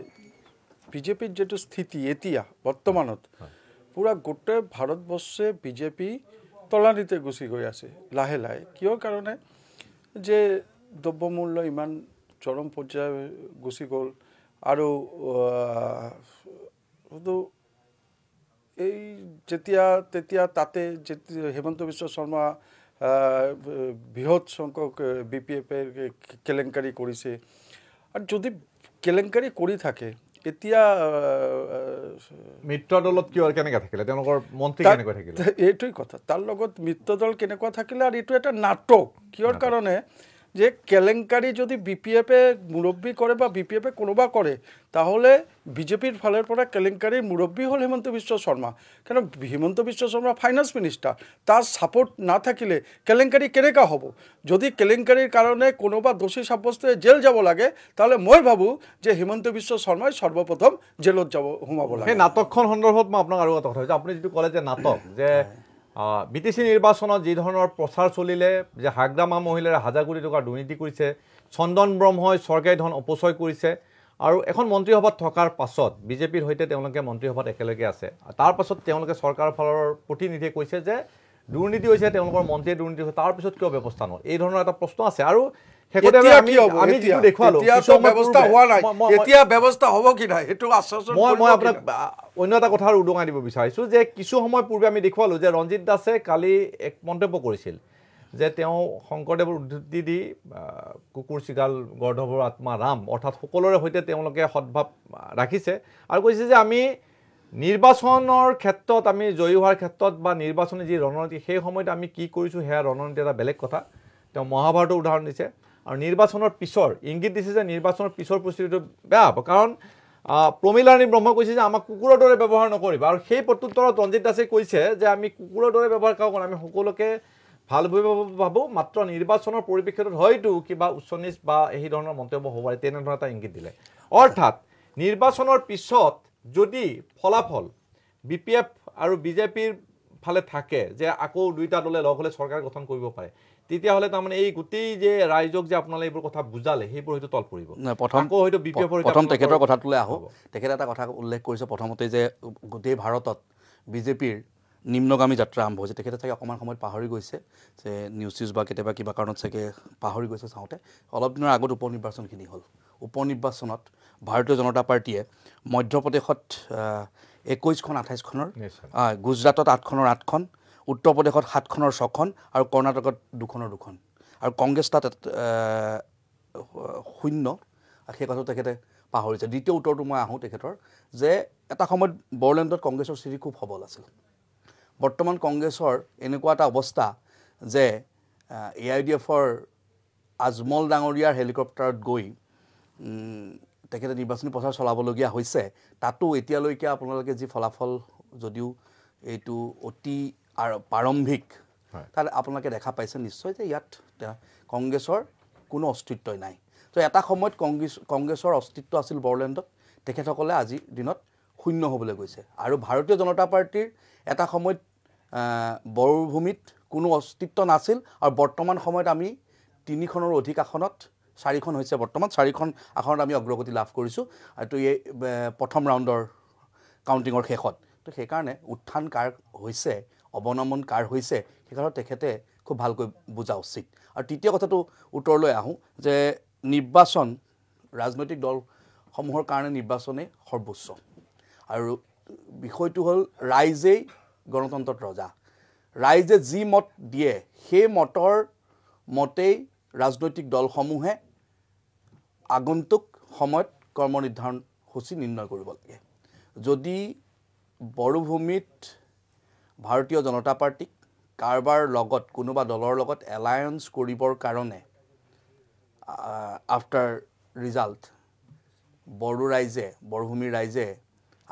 বিজেপির যেটো স্থিতি এতিয়া বৰ্তমানত পুরা গোটেই ভাৰতবৰ্ষে বিজেপি তলানিতে গুচি গৈ আছে লাহে লাহে কিয় কাৰণে যে দ্ৰব্যমূল্য ইমান চৰম পৰ্যায় গুচি গ'ল আৰু এই যেতিয়া তেতিয়া তাতে যেতিয়া হেমন্ত বিশ্ব শৰ্মা বৃহৎ সংখ্যক বি পি এফে কেলেংকাৰী কৰিছে আৰু যদি কেলেংকাৰী কৰি থাকে এতিয়া মিত্ৰদলত কিয় কেনেকৈ থাকিলে তেওঁলোকৰ মন্ত্ৰী কেনেকৈ থাকিলে এইটোৱেই কথা তাৰ লগত মিত্ৰদল কেনেকুৱা থাকিলে আৰু এইটো এটা নাটক কিয়ৰ কাৰণে যে কেলেঙ্কারি যদি বিপিএফে মুরব্বী করে বা বিপিএফে কোনোবা করে তাহলে বিজেপির ফালের পৰা কেলেঙ্কারির মুরব্বী হল হেমন্ত বিশ্ব শর্মা কেন হেমন্ত বিশ্ব শর্মা ফাইন্যান্স মিনিস্টার তার সাপোর্ট না থাকিলে কেলেঙ্কারি কেনেকা হব যদি কেলেঙ্কারির কারণে কোনোবা দোষী সাব্যস্ত জেল যাব লাগে তাহলে মই ভাবো যে হেমন্ত বিশ্ব শর্মাই সর্বপ্রথম জেলত যাব সোমাব লাগে নাটকখন সন্দৰ্ভত মই আপোনাক আৰু এটা কথা কৈছোঁ আপুনি যিটো ক'লে যে নাটক যে হ্যাঁ। বি টি চি নিৰ্বাচনত যি ধৰণৰ প্ৰচাৰ চলিলে যে হাগ্ৰামা মহিলাৰে হাজাৰ কোটি টকাৰ দুৰ্নীতি কৰিছে চন্দন ব্ৰহ্মই চৰকাৰী ধন অপচয় কৰিছে আৰু এখন মন্ত্ৰীসভাত থকাৰ পাছত বিজেপিৰ সৈতে তেওঁলোকে মন্ত্ৰীসভাত একেলগে আছে তাৰ পাছত তেওঁলোকে চৰকাৰৰ ফালৰ প্ৰতিনিধিয়ে কৈছে যে দুৰ্নীতি হৈছে তেওঁলোকৰ মন্ত্ৰীয়ে দুৰ্নীতি হৈছে তাৰপিছত কিয় ব্যৱস্থা নহ'ল এই ধৰণৰ এটা প্ৰশ্ন আছে আৰু অন্য এটা কথা আৰু উদঙাই দিব বিচাৰিছো যে কিছু সময় পূৰ্বে আমি দেখুৱালো যে ৰঞ্জিত দাসে কালি এক মন্তব্য কৰিছিল যে তেওঁ শংকৰদেৱৰ উদ্ধতি দি কুকুৰ চিগাল গৰ্ধৰ আত্মা ৰাম অৰ্থাৎ সকলোৰে সৈতে তেওঁলোকে সদভাৱ ৰাখিছে আৰু কৈছে যে আমি নিৰ্বাচনৰ ক্ষেত্ৰত আমি জয়ী হোৱাৰ ক্ষেত্ৰত বা নিৰ্বাচনী যি ৰণনীতি সেই সময়ত আমি কি কৰিছোঁ সেয়া ৰণনীতি এটা বেলেগ কথা তেওঁ মহাভাৰতৰ উদাহৰণ দিছে আৰু নিৰ্বাচনৰ পিছৰ ইংগিত দিছে যে নিৰ্বাচনৰ পিছৰ পৰিস্থিতিটো বেয়া হ'ব কাৰণ প্ৰমীলাৰাণী ব্ৰহ্ম কৈছে যে আমাক কুকুৰৰ দৰে ব্যৱহাৰ নকৰিব আৰু সেই প্ৰত্যুত্তৰত ৰঞ্জিত দাসে কৈছে যে আমি কুকুৰৰ দৰে ব্যৱহাৰ কৰোঁ আমি সকলোকে ভাল বুলি ভাবোঁ মাত্ৰ নিৰ্বাচনৰ পৰিপ্ৰেক্ষিতত হয়তো কিবা উচ্চ নিচ বা এই ধৰণৰ মন্তব্য হ'ব পাৰে তেনেধৰণৰ এটা ইংগিত দিলে অৰ্থাৎ নিৰ্বাচনৰ পিছত যদি ফলাফল বি পি এফ আৰু বিজেপিৰ ফালে থাকে যে আকৌ দুয়োটা দলে লগ হ'লে চৰকাৰ গঠন কৰিব পাৰে তেতিয়াহলে তাৰমানে এই গোটেই যে ৰাইজক যে আপোনালোকে এইবোৰ কথা বুজালে সেইবোৰ হয়তো তল পৰিব প্ৰথম হয়তো বি পি এফৰ প্ৰথম তেখেতৰ কথাটোলৈ আহোঁ তেখেতে এটা কথা উল্লেখ কৰিছে প্ৰথমতে যে গোটেই ভাৰতত বিজেপিৰ নিম্নগামী যাত্ৰা আৰম্ভ হৈছে তেখেতে চাগে অকণমান সময়ত পাহৰি গৈছে যে নিউজ চিউজ বা কেতিয়াবা কিবা কাৰণত চাগে পাহৰি গৈছে চাওঁতে অলপ দিনৰ আগত উপ নিৰ্বাচনখিনি হ'ল উপ নিৰ্বাচনত ভাৰতীয় জনতা পাৰ্টীয়ে মধ্যপ্ৰদেশত একৈছখন আঠাইছখনৰ গুজৰাটত আঠখনৰ আঠখন উত্তৰ প্ৰদেশত সাতখনৰ ছখন আৰু কৰ্ণাটকত দুখনৰ দুখন আৰু কংগ্ৰেছ তাত শূন্য সেই কথাটো তেখেতে পাহৰিছে দ্বিতীয় উত্তৰটো মই আহোঁ তেখেতৰ যে এটা সময়ত বড়োলেণ্ডত কংগ্ৰেছৰ স্থিতি খুব সবল আছিল বৰ্তমান কংগ্ৰেছৰ এনেকুৱা এটা অৱস্থা যে এ আই ডি এফৰ আজমল ডাঙৰীয়াৰ হেলিকপ্টাৰত গৈ তেখেতে নিৰ্বাচনী প্ৰচাৰ চলাবলগীয়া হৈছে তাতো এতিয়ালৈকে আপোনালোকে যি ফলাফল যদিও এইটো অতি প্ৰাৰম্ভিক তাত আপোনালোকে দেখা পাইছে নিশ্চয় যে ইয়াত কংগ্ৰেছৰ কোনো অস্তিত্বই নাই তো এটা সময়ত কংগ্ৰেছ কংগ্ৰেছৰ অস্তিত্ব আছিল বড়োলেণ্ডত তেখেতসকলে আজিৰ দিনত শূন্য হ'বলৈ গৈছে আৰু ভাৰতীয় জনতা পাৰ্টীৰ এটা সময়ত বৰভূমিত কোনো অস্তিত্ব নাছিল আৰু বৰ্তমান সময়ত আমি তিনিখনৰ অধিক আসনত চাৰিখন হৈছে বৰ্তমান চাৰিখন আসনত আমি অগ্ৰগতি লাভ কৰিছোঁ তো এই প্ৰথম ৰাউণ্ডৰ কাউণ্টিঙৰ শেষত তো সেইকাৰণে উত্থান কাৰ হৈছে অৱনমন কাৰ হৈছে সেইকাৰণে তেখেতে খুব ভালকৈ বুজা উচিত আৰু তৃতীয় কথাটো উত্তৰলৈ আহোঁ যে নিৰ্বাচন ৰাজনৈতিক দলসমূহৰ কাৰণে নিৰ্বাচনেই সৰ্বোচ্চ আৰু বিষয়টো হ'ল ৰাইজেই গণতন্ত্ৰত ৰজা ৰাইজে যি মত দিয়ে সেই মতৰ মতেই ৰাজনৈতিক দলসমূহে আগন্তুক সময়ত কৰ্ম নিৰ্ধাৰণ সূচী নিৰ্ণয় কৰিব লাগে যদি বৰুভূমিত ভাৰতীয় জনতা পাৰ্টীক কাৰোবাৰ লগত কোনোবা দলৰ লগত এলায়েঞ্চ কৰিবৰ কাৰণে আফটাৰ ৰিজাল্ট বড়ো ৰাইজে বৰভূমি ৰাইজে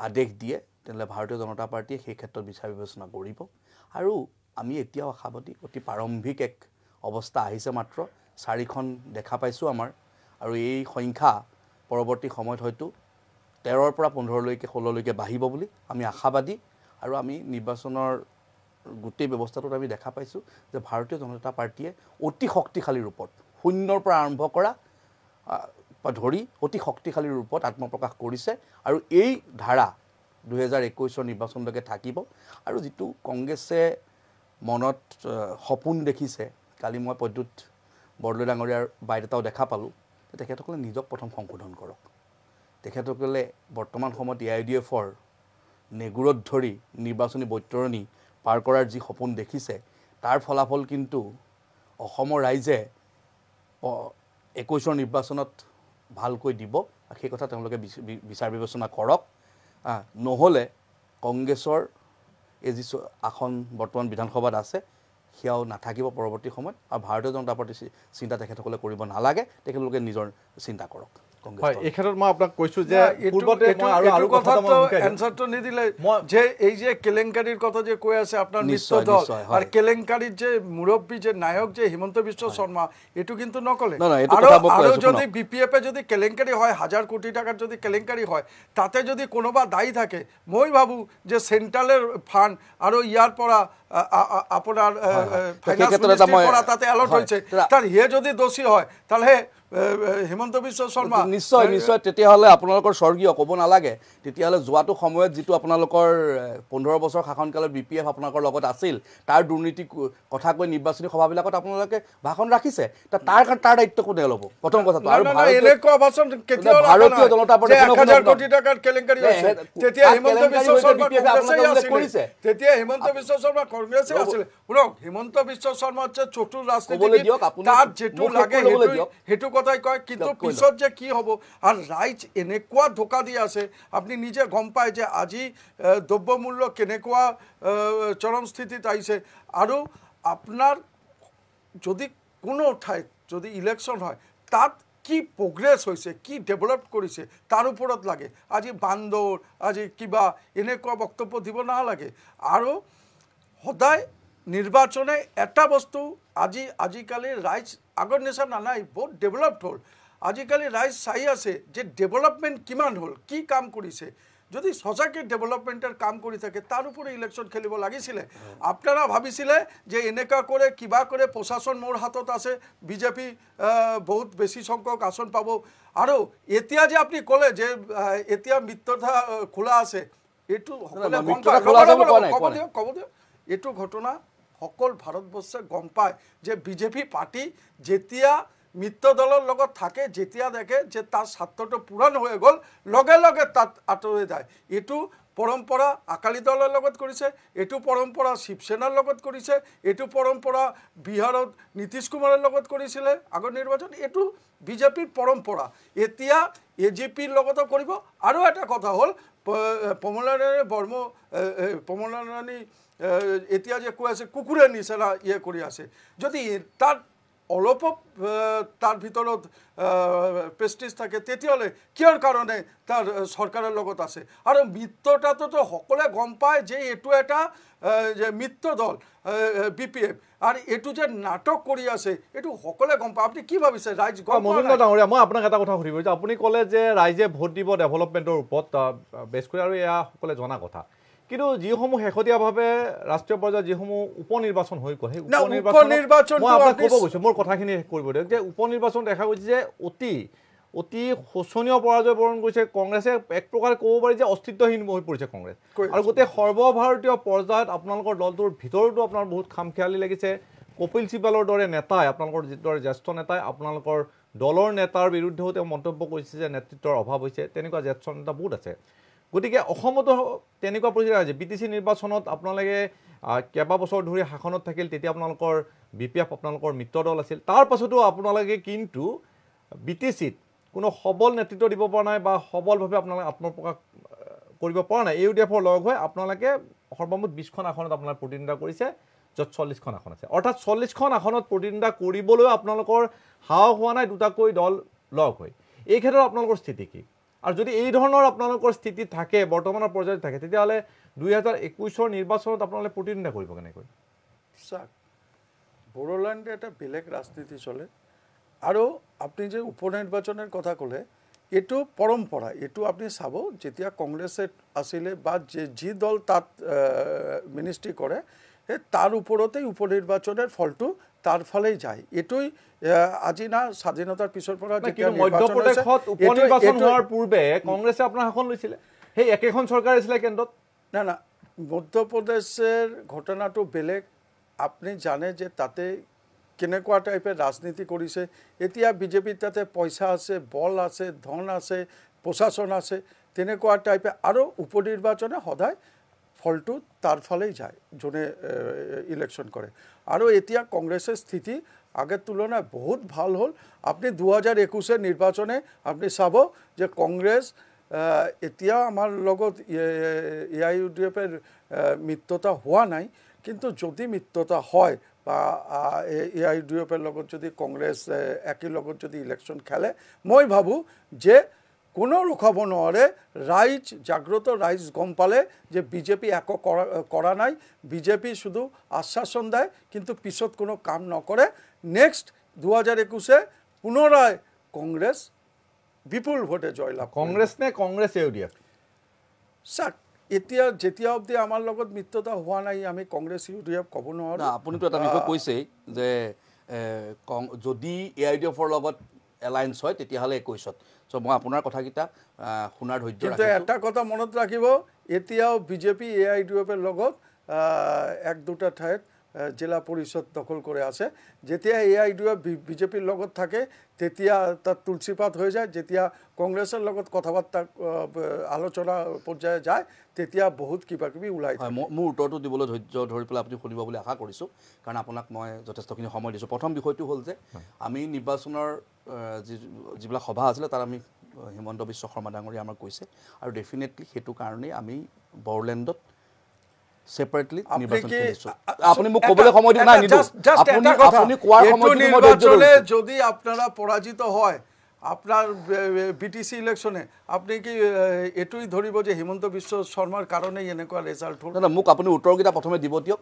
আদেশ দিয়ে তেনেহ'লে ভাৰতীয় জনতা পাৰ্টীয়ে সেই ক্ষেত্ৰত বিচাৰ বিবেচনা কৰিব আৰু আমি এতিয়াও আশাবাদী অতি প্ৰাৰম্ভিক এক অৱস্থা আহিছে মাত্ৰ চাৰিখন দেখা পাইছোঁ আমাৰ আৰু এই সংখ্যা পৰৱৰ্তী সময়ত হয়তো তেৰৰ পৰা পোন্ধৰলৈকে ষোল্ললৈকে বাঢ়িব বুলি আমি আশাবাদী আৰু আমি নিৰ্বাচনৰ গোটেই ব্যৱস্থাটোত আমি দেখা পাইছোঁ যে ভাৰতীয় জনতা পাৰ্টীয়ে অতি শক্তিশালী ৰূপত শূন্যৰ পৰা আৰম্ভ কৰা ধৰি অতি শক্তিশালী ৰূপত আত্মপ্ৰকাশ কৰিছে আৰু এই ধাৰা দুহেজাৰ একৈছৰ নিৰ্বাচনলৈকে থাকিব আৰু যিটো কংগ্ৰেছে মনত সপোন দেখিছে কালি মই প্ৰদ্যুৎ বৰদলৈ ডাঙৰীয়াৰ বাইদেউতাও দেখা পালোঁ যে তেখেতসকলে নিজক প্ৰথম সংশোধন কৰক তেখেতসকলে বৰ্তমান সময়ত এ আই ডি এফৰ নেগুৰত ধৰি নিৰ্বাচনী বৈতৰণী পাৰ কৰাৰ যি সপোন দেখিছে তাৰ ফলাফল কিন্তু অসমৰ ৰাইজে একৈছৰ নিৰ্বাচনত ভালকৈ দিব সেই কথা তেওঁলোকে বিচাৰ বিবেচনা কৰক নহ'লে কংগ্ৰেছৰ এই যি আসন বৰ্তমান বিধানসভাত আছে সেয়াও নাথাকিব পৰৱৰ্তী সময়ত আৰু ভাৰতীয় জনতা পাৰ্টীৰ চিন্তা তেখেতসকলে কৰিব নালাগে তেখেতলোকে নিজৰ চিন্তা কৰক হয় মুৰব্বী যে নায়ক যে হিমন্ত বিশ্ব শৰ্মা এইটো কিন্তু নকলে আৰু যদি বি পি এফে যদি কেলেংকাৰী হয় হাজাৰ কোটি টাকার যদি কেলেংকাৰী হয় তাতে যদি কোনোবা দায়ী থাকে মই ভাবোঁ যে চেণ্ট্ৰেলৰ ফাণ্ড আৰু ইয়াৰ পৰা নিশ্চয় নিশ্চয় তেতিয়াহ'লে আপোনালোকৰ স্বৰ্গীয় ক'ব নালাগে তেতিয়াহ'লে যোৱাটো সময়ত যিটো আপোনালোকৰ পোন্ধৰ বছৰ শাসনকালত বি পি এফ আপোনালোকৰ লগত আছিল তাৰ দুৰ্নীতি কথা কৈ নিৰ্বাচনী সভাবিলাকত আপোনালোকে ভাষণ ৰাখিছে তাৰ কাৰণে তাৰ দায়িত্ব কোনে ল'ব প্ৰথম কথাটো আৰু ভাৰতীয় জনতা পাৰ্টিৰ কৰ্মী আছিলে শুনক হিমন্ত বিশ্ব শৰ্মা হৈছে চতুৰ ৰাজনীতি তাত যিটো লাগে সেইটো কথাই কয় কিন্তু পিছত যে কি হ'ব আৰু ৰাইজ এনেকুৱা ধোকা দি আছে আপুনি নিজে গম পায় যে আজি দ্ৰব্য মূল্য কেনেকুৱা চৰমস্থিতিত আহিছে আৰু আপোনাৰ যদি কোনো ঠাইত যদি ইলেকশ্যন হয় তাত কি প্ৰগ্ৰেছ হৈছে কি ডেভেলপ কৰিছে তাৰ ওপৰত লাগে আজি বান্দৰ আজি কিবা এনেকুৱা বক্তব্য দিব নালাগে আৰু সদায় নিৰ্বাচনে এটা বস্তু আজি আজিকালি ৰাইজ আগৰ নিচিনা নাই বহুত ডেভেলপড হ'ল আজিকালি ৰাইজ চাই আছে যে ডেভেলপমেণ্ট কিমান হ'ল কি কাম কৰিছে যদি সঁচাকৈ ডেভেলপমেণ্টৰ কাম কৰি থাকে তাৰ উপৰি ইলেকশ্যন খেলিব লাগিছিলে আপোনাৰা ভাবিছিলে যে এনেকুৱা কৰে কিবা কৰে প্ৰশাসন মোৰ হাতত আছে বিজেপি বহুত বেছি সংখ্যক আসন পাব আৰু এতিয়া যে আপুনি ক'লে যে এতিয়া মিত্ৰতা খোলা আছে এইটো ক'ব দিয়ক ক'ব দিয়ক এইটো ঘটনা সকল ভাৰতবৰ্ষে গম পায় যে বিজেপি পাৰ্টি যেতিয়া মিত্ৰ দলৰ লগত থাকে যেতিয়া দেখে যে তাৰ স্বাৰ্থটো পূৰণ হৈ গ'ল লগে লগে তাত আঁতৰি যায় এইটো পৰম্পৰা আকালি দলৰ লগত কৰিছে এইটো পৰম্পৰা শিৱসেনাৰ লগত কৰিছে এইটো পৰম্পৰা বিহাৰত নীতিশ কুমাৰৰ লগত কৰিছিলে আগৰ নিৰ্বাচন এইটো বিজেপিৰ পৰম্পৰা এতিয়া এ জি পিৰ লগতো কৰিব আৰু এটা কথা হ'ল পমলাৰাণী বৰ্ম পমলাৰাণী এতিয়া যে কৈ আছে কুকুৰে নিচিনা ইয়ে কৰি আছে যদি তাত অলপ তাৰ ভিতৰত পেষ্টিজ থাকে তেতিয়াহ'লে কিয়ৰ কাৰণে তাৰ চৰকাৰৰ লগত আছে আৰু মিত্ৰতাটোতো সকলোৱে গম পায় যে এইটো এটা যে মিত্ৰ দল বি পি এফ আৰু এইটো যে নাটক কৰি আছে এইটো সকলোৱে গম পায় আপুনি কি ভাবিছে ৰাইজ মহেন্দ্ৰ ডাঙৰীয়া মই আপোনাক এটা কথা সুধিব আপুনি ক'লে যে ৰাইজে ভোট দিব ডেভেলপমেণ্টৰ ওপৰত বেছ কৰি আৰু এয়া সকলোৱে জনা কথা কিন্তু যিসমূহ শেহতীয়াভাৱে ৰাষ্ট্ৰীয় পৰ্যায়ত যিসমূহ উপ নিৰ্বাচন হৈ গ'ল সেই উপ নিৰ্বাচন মই আপোনাক ক'ব গৈছোঁ মোৰ কথাখিনি কৰিব দিয়ক যে উপ নিৰ্বাচন দেখা গৈছে যে অতি অতি শোচনীয় পৰাজয় বৰণ কৰিছে কংগ্ৰেছে এক প্ৰকাৰে ক'ব পাৰি যে অস্তিত্বহীন হৈ পৰিছে কংগ্ৰেছ আৰু গোটেই সৰ্বভাৰতীয় পৰ্যায়ত আপোনালোকৰ দলটোৰ ভিতৰতো আপোনাৰ বহুত খাম খেয়ালি লাগিছে কপিল চিবালৰ দৰে নেতাই আপোনালোকৰ যিদৰে জ্যেষ্ঠ নেতাই আপোনালোকৰ দলৰ নেতাৰ বিৰুদ্ধেও তেওঁ মন্তব্য কৰিছে যে নেতৃত্বৰ অভাৱ হৈছে তেনেকুৱা জ্যেষ্ঠ নেতা বহুত আছে গতিকে অসমতো তেনেকুৱা পৰিস্থিতি আছে বি টি চি নিৰ্বাচনত আপোনালোকে কেইবাবছৰ ধৰি শাসনত থাকিল তেতিয়া আপোনালোকৰ বি পি এফ আপোনালোকৰ মিত্ৰ দল আছিল তাৰ পাছতো আপোনালোকে কিন্তু বি টি চিত কোনো সবল নেতৃত্ব দিব পৰা নাই বা সবলভাৱে আপোনালোকে আত্মপ্ৰকাশ কৰিব পৰা নাই ইউ ডি এফৰ লগ হৈ আপোনালোকে সৰ্বমুঠ বিছখন আসনত আপোনালোকে প্ৰতিদ্বন্দ্বিতা কৰিছে য'ত চল্লিছখন আসন আছে অৰ্থাৎ চল্লিছখন আসনত প্ৰতিদ্বন্দ্বিতা কৰিবলৈও আপোনালোকৰ সাহস হোৱা নাই দুটাকৈ দল লগ হৈ এই ক্ষেত্ৰত আপোনালোকৰ স্থিতি কি আৰু যদি এই ধৰণৰ আপোনালোকৰ স্থিতি থাকে বৰ্তমানৰ পৰ্যায়ত থাকে তেতিয়াহ'লে দুই হাজাৰ একৈছৰ নিৰ্বাচনত আপোনালোকে প্ৰতিদ্বন্দ্বিতা কৰিব কেনেকৈ চাওক বড়োলেণ্ডে এটা বেলেগ ৰাজনীতি চলে আৰু আপুনি যে উপ কথা ক'লে এইটো পৰম্পৰা এইটো আপুনি চাব যেতিয়া কংগ্ৰেছে আছিলে বা যে যি দল তাত মিনিষ্ট্ৰী কৰে সেই তাৰ ওপৰতেই উপ ফলটো তার ফলে যায় এটাই আজি না স্বাধীনতার পিছর পর মধ্যপ্রদেশত উপনির্বাচন হওয়ার পূর্বে কংগ্রেসে আপনার শাসন লৈছিল সেই এক সরকার আসছিল কেন্দ্র না না মধ্যপ্রদেশের ঘটনাটো বেলেগ আপনি জানে যে তাতে কেনেকুৱা টাইপে ৰাজনীতি কৰেছে এতিয়া বিজেপিৰ তাতে পয়সা আছে বল আছে ধন আছে প্ৰশাসন আছে তেনেকুৱা টাইপে আৰও উপনিৰ্বাচনে সদায় ফলটো তার ফলেই যায় যোনে ইলেকশন কৰে আৰু এতিয়া কংগ্রেসের স্থিতি আগের তুলনায় বহুত ভাল হল আপনি দু হাজার একুশের নির্বাচনে আপনি চাব যে কংগ্রেস এতিয়া আমাৰ লগত এ আই ইউ ডি এফের মিত্ৰতা হোৱা নাই কিন্তু যদি মিত্ৰতা হয় বা এ আই ডি এফের লগত যদি কংগ্ৰেছ লগত যদি ইলেকশ্যন খেলে মই ভাবোঁ যে কোনো রোখাবনোয়ারে রাইজ জাগ্রত রাইজ গম পালে যে বিজেপি এক করা করা নাই বিজেপি শুধু আশ্বাসন দেয় কিন্তু পিছত কোনো কাম নকৰে নেক্সট দু হাজার একুশে পুনরায় কংগ্রেস বিপুল ভোটে জয়লাভ কংগ্রেস নে কংগ্রেস ইউডিএফ স্যার এতিয়া যেতিয়া অবধি আমাৰ লগত মিত্ৰতা হোৱা নাই আমি কংগ্ৰেছ ইউ ডি এফ ক'ব নোৱাৰোঁ আপুনিতো এটা বিষয় কৈছেই যে যদি এ আই ডি এফৰ লগত এলায়েন্স হয় তেতিয়াহ'লে একৈছত চ' মই আপোনাৰ কথাকেইটা শুনাৰ ধৈৰ্য কিন্তু এটা কথা মনত ৰাখিব এতিয়াও BJP J A I U F এৰ লগত এক দুটা ঠাইত জিলা পৰিষদ দখল কৰি আছে যেতিয়া A I U F B লগত থাকে তেতিয়া তাত তুলসীপাত হৈ যায় যেতিয়া কংগ্ৰেছৰ লগত কথা বাৰ্তা আলোচনা পৰ্যায়ে যায় তেতিয়া বহুত কিবা কিবি ওলাই মই মোৰ উত্তৰটো দিবলৈ ধৈৰ্য ধৰি পেলাই আপুনি শুনিব বুলি আশা কৰিছোঁ কাৰণ আপোনাক মই যথেষ্টখিনি সময় দিছোঁ প্ৰথম বিষয়টো হ'ল যে আমি নিৰ্বাচনৰ যি যিবিলাক সভা আছিলে তাত আমি হিমন্ত বিশ্ব শৰ্মা ডাঙৰীয়া আমাক কৈছে আৰু ডেফিনেটলি সেইটো কাৰণেই আমি বড়োলেণ্ডত চেপাৰেটলি যদি আপোনাৰ পৰাজিত হয় আপোনাৰ বি টি চি ইলেকশ্যনে আপুনি কি এইটোৱেই ধৰিব যে হিমন্ত বিশ্ব শৰ্মাৰ কাৰণেই এনেকুৱা ৰিজাল্ট হ'ল মোক আপুনি উত্তৰকেইটা প্ৰথমে দিব দিয়ক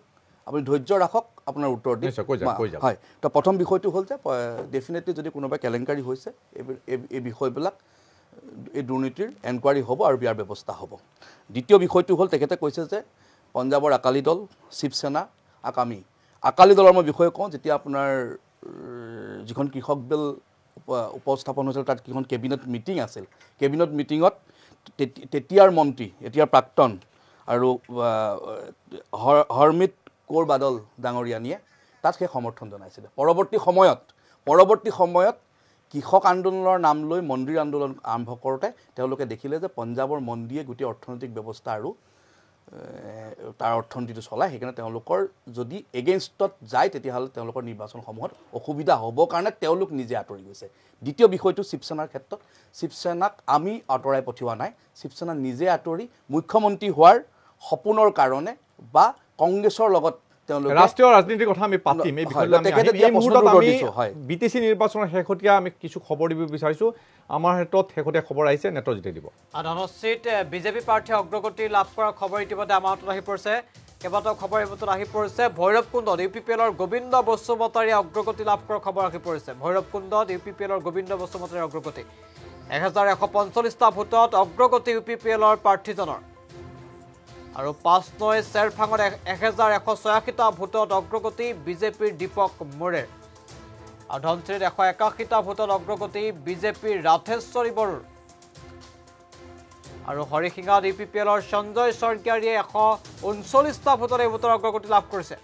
আপুনি ধৈৰ্য ৰাখক আপোনাৰ উত্তৰ দি হয় তো প্ৰথম বিষয়টো হ'ল যে ডেফিনেটলি যদি কোনোবাই কেলেংকাৰী হৈছে এই বিষয়বিলাক এই দুৰ্নীতিৰ এনকুৱাৰী হ'ব আৰু বিয়াৰ ব্যৱস্থা হ'ব দ্বিতীয় বিষয়টো হ'ল তেখেতে কৈছে যে পঞ্জাৱৰ আকালী দল শিৱসেনা আক আমি আকালী দলৰ মই বিষয়ে কওঁ যেতিয়া আপোনাৰ যিখন কৃষক বিল উপস্থাপন হৈছিল তাত কিখন কেবিনেট মিটিং আছিল কেবিনেট মিটিঙত তেতিয়াৰ মন্ত্ৰী এতিয়াৰ প্ৰাক্তন আৰু হৰমিত কৌৰ বাদল ডাঙৰীয়ানীয়ে তাত সেই সমৰ্থন জনাইছিলে পৰৱৰ্তী সময়ত পৰৱৰ্তী সময়ত কৃষক আন্দোলনৰ নাম লৈ মন্দিৰ আন্দোলন আৰম্ভ কৰোঁতে তেওঁলোকে দেখিলে যে পঞ্জাৱৰ মন্দিৰে গোটেই অৰ্থনৈতিক ব্যৱস্থা আৰু তাৰ অৰ্থনীতিটো চলায় সেইকাৰণে তেওঁলোকৰ যদি এগেইনষ্টত যায় তেতিয়াহ'লে তেওঁলোকৰ নিৰ্বাচনসমূহত অসুবিধা হ'ব কাৰণে তেওঁলোক নিজে আঁতৰি গৈছে দ্বিতীয় বিষয়টো শিৱসেনাৰ ক্ষেত্ৰত শিৱসেনাক আমি আঁতৰাই পঠিওৱা নাই শিৱসেনা নিজে আঁতৰি মুখ্যমন্ত্ৰী হোৱাৰ সপোনৰ কাৰণে বা কংগ্ৰেছৰ লগত তেওঁলোকে ৰাষ্ট্ৰীয় ৰাজনীতিৰ কথা আমি পাতিম এই বি টি চি নিৰ্বাচনৰ শেহতীয়া আমি কিছু খবৰ দিব বিচাৰিছোঁ আমাৰ হাতত শেহতীয়া খবৰ আহিছে নেটৰ যেতিয়া দিব ধনশ্ৰীত বিজেপি প্ৰাৰ্থীয়ে অগ্ৰগতি লাভ কৰা খবৰ ইতিমধ্যে আমাৰ হাতত আহি পৰিছে কেইবাটাও খবৰ এইবাৰ আহি পৰিছে ভৈৰৱকুণ্ডত ইউ পি পি এলৰ গোবিন্দ বসুমতাৰীয়ে অগ্ৰগতি লাভ কৰা খবৰ আহি পৰিছে ভৈৰৱকুণ্ডত ইউ পি পি এলৰ গোবিন্দ বসুমতাৰীৰ অগ্ৰগতি এহেজাৰ এশ পঞ্চল্লিছটা ভোটত অগ্ৰগতি ইউ পি পি এলৰ প্ৰাৰ্থীজনৰ আৰু পাঁচ নৈ চেৰফাঙত এহেজাৰ এশ ছয়াশীটা ভোটত অগ্ৰগতি বিজেপিৰ দীপক মোৰে আৰু ধনশিৰিত এশ একাশীটা ভোটত অগ্ৰগতি বিজেপিৰ ৰাথেশ্বৰী বড়োৰ আৰু হৰিসিঙাত ই পি পি এলৰ সঞ্জয় স্বৰ্গীয়াৰীয়ে এশ ঊনচল্লিছটা ভোটত এই ভোটৰ অগ্ৰগতি লাভ কৰিছে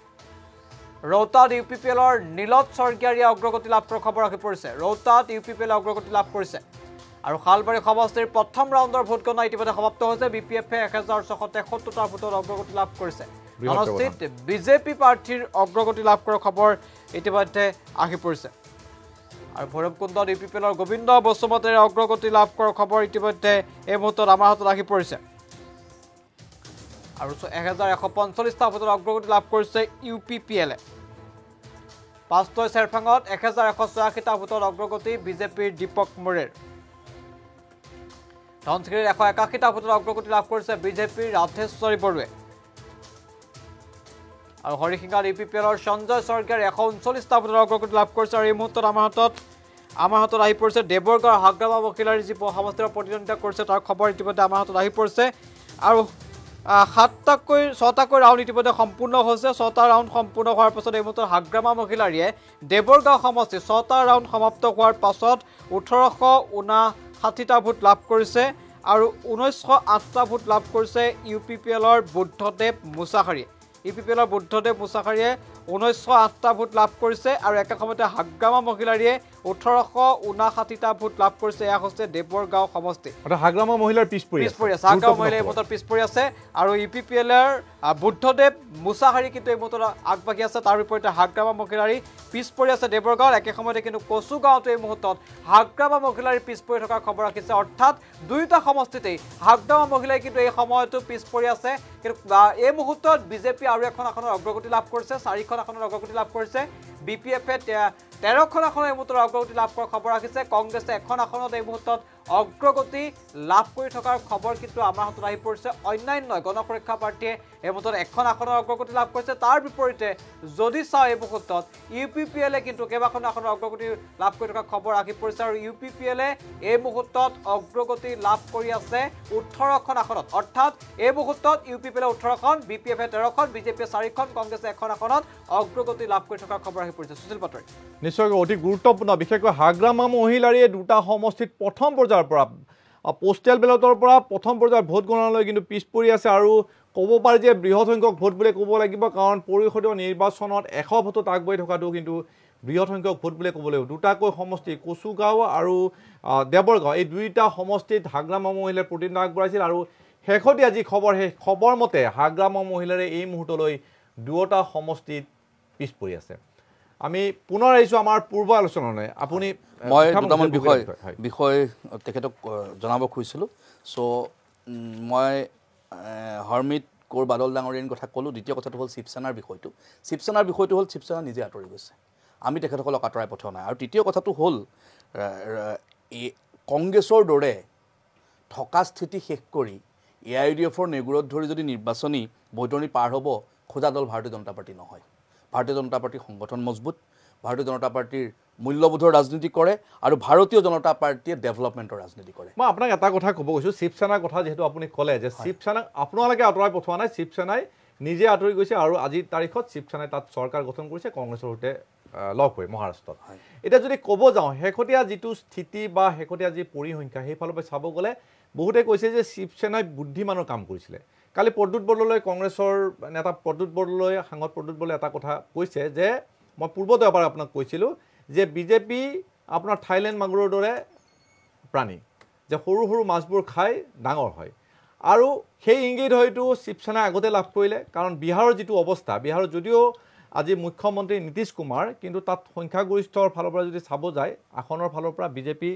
ৰৌতাত ইউ পি পি এলৰ নীলত স্বৰ্গীয়াৰীয়ে অগ্ৰগতি লাভ কৰাৰ খবৰ আহি পৰিছে ৰৌতাত ইউ পি পি এলে অগ্ৰগতি লাভ কৰিছে আৰু শালবাৰী সমষ্টিৰ প্ৰথম ৰাউণ্ডৰ ভোটগণনা ইতিমধ্যে সমাপ্ত হৈছে বি পি এফে এক হাজাৰ ছশ তেসত্তৰটা ভোটত অগ্ৰগতি লাভ কৰিছে অনুষ্ঠিত বিজেপি প্ৰাৰ্থীৰ অগ্ৰগতি লাভ কৰাৰ খবৰ ইতিমধ্যে আহি পৰিছে আৰু ভৈৰৱকুণ্ডত ইউ পি পি এলৰ গোবিন্দ বসুমতীৰে অগ্ৰগতি লাভ কৰাৰ খবৰ ইতিমধ্যে এই মুহূৰ্তত আমাৰ হাতত আহি পৰিছে আৰু এহেজাৰ এশ পঞ্চল্লিছটা ভোটত অগ্ৰগতি লাভ কৰিছে ইউ পি পি এলে পাঁচটৈ চেৰফাঙত এহেজাৰ এশ ছয়াশীটা ভোটত অগ্ৰগতি বিজেপিৰ দীপক মৰেৰ ধনশিৰিত এশ একাশীটা ভোটত অগ্ৰগতি লাভ কৰিছে বিজেপিৰ ৰাধেশ্বৰী বড়োৱে আৰু হৰিসিঙাত ইউ পি পি এলৰ সঞ্জয় স্বৰ্গীয়াৰ এশ ঊনচল্লিছটা ভোটত অগ্ৰগতি লাভ কৰিছে আৰু এই মুহূৰ্তত আমাৰ হাতত আমাৰ হাতত আহি পৰিছে দেৱৰগড় হাগ্ৰামা বকিলাৰী যি সমষ্টিৰ প্ৰতিদ্বন্দ্বিতা কৰিছে তাৰ খবৰ ইতিমধ্যে আমাৰ হাতত আহি পৰিছে আৰু সাতটাকৈ ছটাকৈ ৰাউণ্ড ইতিমধ্যে সম্পূৰ্ণ হৈছে ছটা ৰাউণ্ড সম্পূৰ্ণ হোৱাৰ পাছত এই মুহূৰ্তত হাগ্ৰামা মহিলাৰীয়ে দেৱৰগাঁও সমষ্টি ছটা ৰাউণ্ড সমাপ্ত হোৱাৰ পাছত ওঠৰশ ঊনা ষাঠিটা ভোট লাভ কৰিছে আৰু ঊনৈছশ আঠটা ভোট লাভ কৰিছে ইউ পি পি এলৰ বুদ্ধদেৱ মুছাশাৰীয়ে ইউ পি পি এলৰ বুদ্ধদেৱ মুছাখাৰীয়ে ঊনৈছশ আঠটা ভোট লাভ কৰিছে আৰু একে সময়তে হাগ্ৰামা মহিলাৰীয়ে ওঠৰশ ঊনাষাঠিটা ভোট লাভ কৰিছে এয়া হৈছে দেৱৰগাঁও সমষ্টি হাগ্ৰামৰ মহিলাৰ পিছপৰি পিছপৰি আছে হাগ্ৰাম মহিলাৰ এই মুহূৰ্তত পিছপৰি আছে আৰু ইউ পি পি এলৰ বুদ্ধদেৱ মুছাহাৰী কিন্তু এই মুহূৰ্তত আগবাঢ়ি আছে তাৰ বিপৰীতে হাগ্ৰামা মহিলাৰী পিছ পৰি আছে দেৱৰগাঁৱত একে সময়তে কিন্তু কচুগাঁৱতো এই মুহূৰ্তত হাগ্ৰামা মহিলাৰী পিছ পৰি থকাৰ খবৰ ৰাখিছে অৰ্থাৎ দুয়োটা সমষ্টিতেই হাগ্ৰামা মহিলাই কিন্তু এই সময়তো পৰি আছে কিন্তু এই মুহূৰ্তত বিজেপি আৰু এখন আসনৰ অগ্ৰগতি লাভ কৰিছে চাৰিখন আসনৰ অগ্ৰগতি লাভ কৰিছে বি পি এফে তেৰখন আসনৰ এই মুহূৰ্তত অগ্ৰগতি লাভ কৰা খবৰ আহিছে কংগ্ৰেছে এখন আসনত এই মুহূৰ্তত অগ্ৰগতি লাভ কৰি থকাৰ খবৰ কিন্তু আমাৰ হাতত আহি পৰিছে অন্যান্য গণ সুৰক্ষা পাৰ্টীয়ে এই মুহূৰ্তত এখন আসনৰ অগ্ৰগতি লাভ কৰিছে তাৰ বিপৰীতে যদি চাওঁ এই মুহূৰ্তত ইউ পি পি এলে কিন্তু কেইবাখনো আসনৰ অগ্ৰগতি লাভ কৰি থকা খবৰ আহি পৰিছে আৰু ইউ পি পি এলে এই মুহূৰ্তত অগ্ৰগতি লাভ কৰি আছে ওঠৰখন আসনত অৰ্থাৎ এই মুহূৰ্তত ইউ পি পি এলে ওঠৰখন বি পি এফে তেৰখন বিজেপিয়ে চাৰিখন কংগ্ৰেছে এখন আসনত অগ্ৰগতি লাভ কৰি থকাৰ খবৰ আহি পৰিছে সুশীল বাতৰি নিশ্চয়কৈ অতি গুৰুত্বপূৰ্ণ বিশেষকৈ হাগ্ৰামা মহিলাৰীয়ে দুটা সমষ্টিত প্ৰথম পৰ্যায়ৰ পৰ্যায়ৰ পৰা পষ্টেল বেলটৰ পৰা প্ৰথম পৰ্যায়ৰ ভোট গণনালৈ কিন্তু পৰি আছে আৰু ক'ব পাৰি যে বৃহৎ সংখ্যক ভোট বুলি ক'ব লাগিব কাৰণ পৰিষদীয় নিৰ্বাচনত এশ ভোটত আগবাঢ়ি থকাটো কিন্তু বৃহৎ সংখ্যক ভোট বুলি ক'ব লাগিব দুটাকৈ সমষ্টি কচুগাঁও আৰু দেৱৰগাঁও এই দুয়োটা সমষ্টিত হাগ্ৰামা মহিলাৰ প্ৰতিনিধিত্ব আগবঢ়াইছিল আৰু শেহতীয়া যি খবৰ সেই খবৰ মতে হাগ্ৰামা মহিলাৰে এই মুহূৰ্তলৈ দুয়োটা সমষ্টিত পিছ পৰি আছে আমি পুনৰ আহিছোঁ আমাৰ পূৰ্ব আলোচনালৈ আপুনি মই দুটামান বিষয় বিষয় তেখেতক জনাব খুজিছিলোঁ চ' মই হৰমিত কৌৰ বাদল ডাঙৰীয়াৰ কথা ক'লোঁ দ্বিতীয় কথাটো হ'ল শিৱসেনাৰ বিষয়টো শিৱসেনাৰ বিষয়টো হ'ল শিৱসেনা নিজে আঁতৰি গৈছে আমি তেখেতসকলক আঁতৰাই পঠোৱা নাই আৰু তৃতীয় কথাটো হ'ল এই কংগ্ৰেছৰ দৰে থকা স্থিতি শেষ কৰি এ আই ডি এফৰ নেগুৰত ধৰি যদি নিৰ্বাচনী বৈতৰণি পাৰ হ'ব খোজা দল ভাৰতীয় জনতা পাৰ্টি নহয় ভাৰতীয় জনতা পাৰ্টীৰ সংগঠন মজবুত ভাৰতীয় জনতা পাৰ্টীৰ মূল্যবোধৰ ৰাজনীতি কৰে আৰু ভাৰতীয় জনতা পাৰ্টীয়ে ডেভেলপমেণ্টৰ ৰাজনীতি কৰে মই আপোনাক এটা কথা ক'ব গৈছোঁ শিৱসেনাৰ কথা যিহেতু আপুনি ক'লে যে শিৱসেনাক আপোনালোকে আঁতৰাই পঠোৱা নাই শিৱসেনাই নিজে আঁতৰি গৈছে আৰু আজিৰ তাৰিখত শিৱসেনাই তাত চৰকাৰ গঠন কৰিছে কংগ্ৰেছৰ সৈতে লগ হৈ মহাৰাষ্ট্ৰত এতিয়া যদি ক'ব যাওঁ শেহতীয়া যিটো স্থিতি বা শেহতীয়া যি পৰিসংখ্যা সেইফালৰ পৰা চাব গ'লে বহুতে কৈছে যে শিৱসেনাই বুদ্ধিমানৰ কাম কৰিছিলে কালি প্ৰদ্যুত বৰদলৈ কংগ্ৰেছৰ নেতা প্ৰদ্যুত বৰদলৈ সাংসদ প্ৰদ্যুত বৰদলৈ এটা কথা কৈছে যে মই পূৰ্বতে এবাৰ আপোনাক কৈছিলোঁ যে বিজেপি আপোনাৰ থাইলেণ্ড মাগুৰৰ দৰে প্ৰাণী যে সৰু সৰু মাছবোৰ খাই ডাঙৰ হয় আৰু সেই ইংগিত হয়তো শিৱসেনাই আগতে লাভ কৰিলে কাৰণ বিহাৰৰ যিটো অৱস্থা বিহাৰৰ যদিও আজি মুখ্যমন্ত্ৰী নীতিশ কুমাৰ কিন্তু তাত সংখ্যাগৰিষ্ঠৰ ফালৰ পৰা যদি চাব যায় আসনৰ ফালৰ পৰা বিজেপি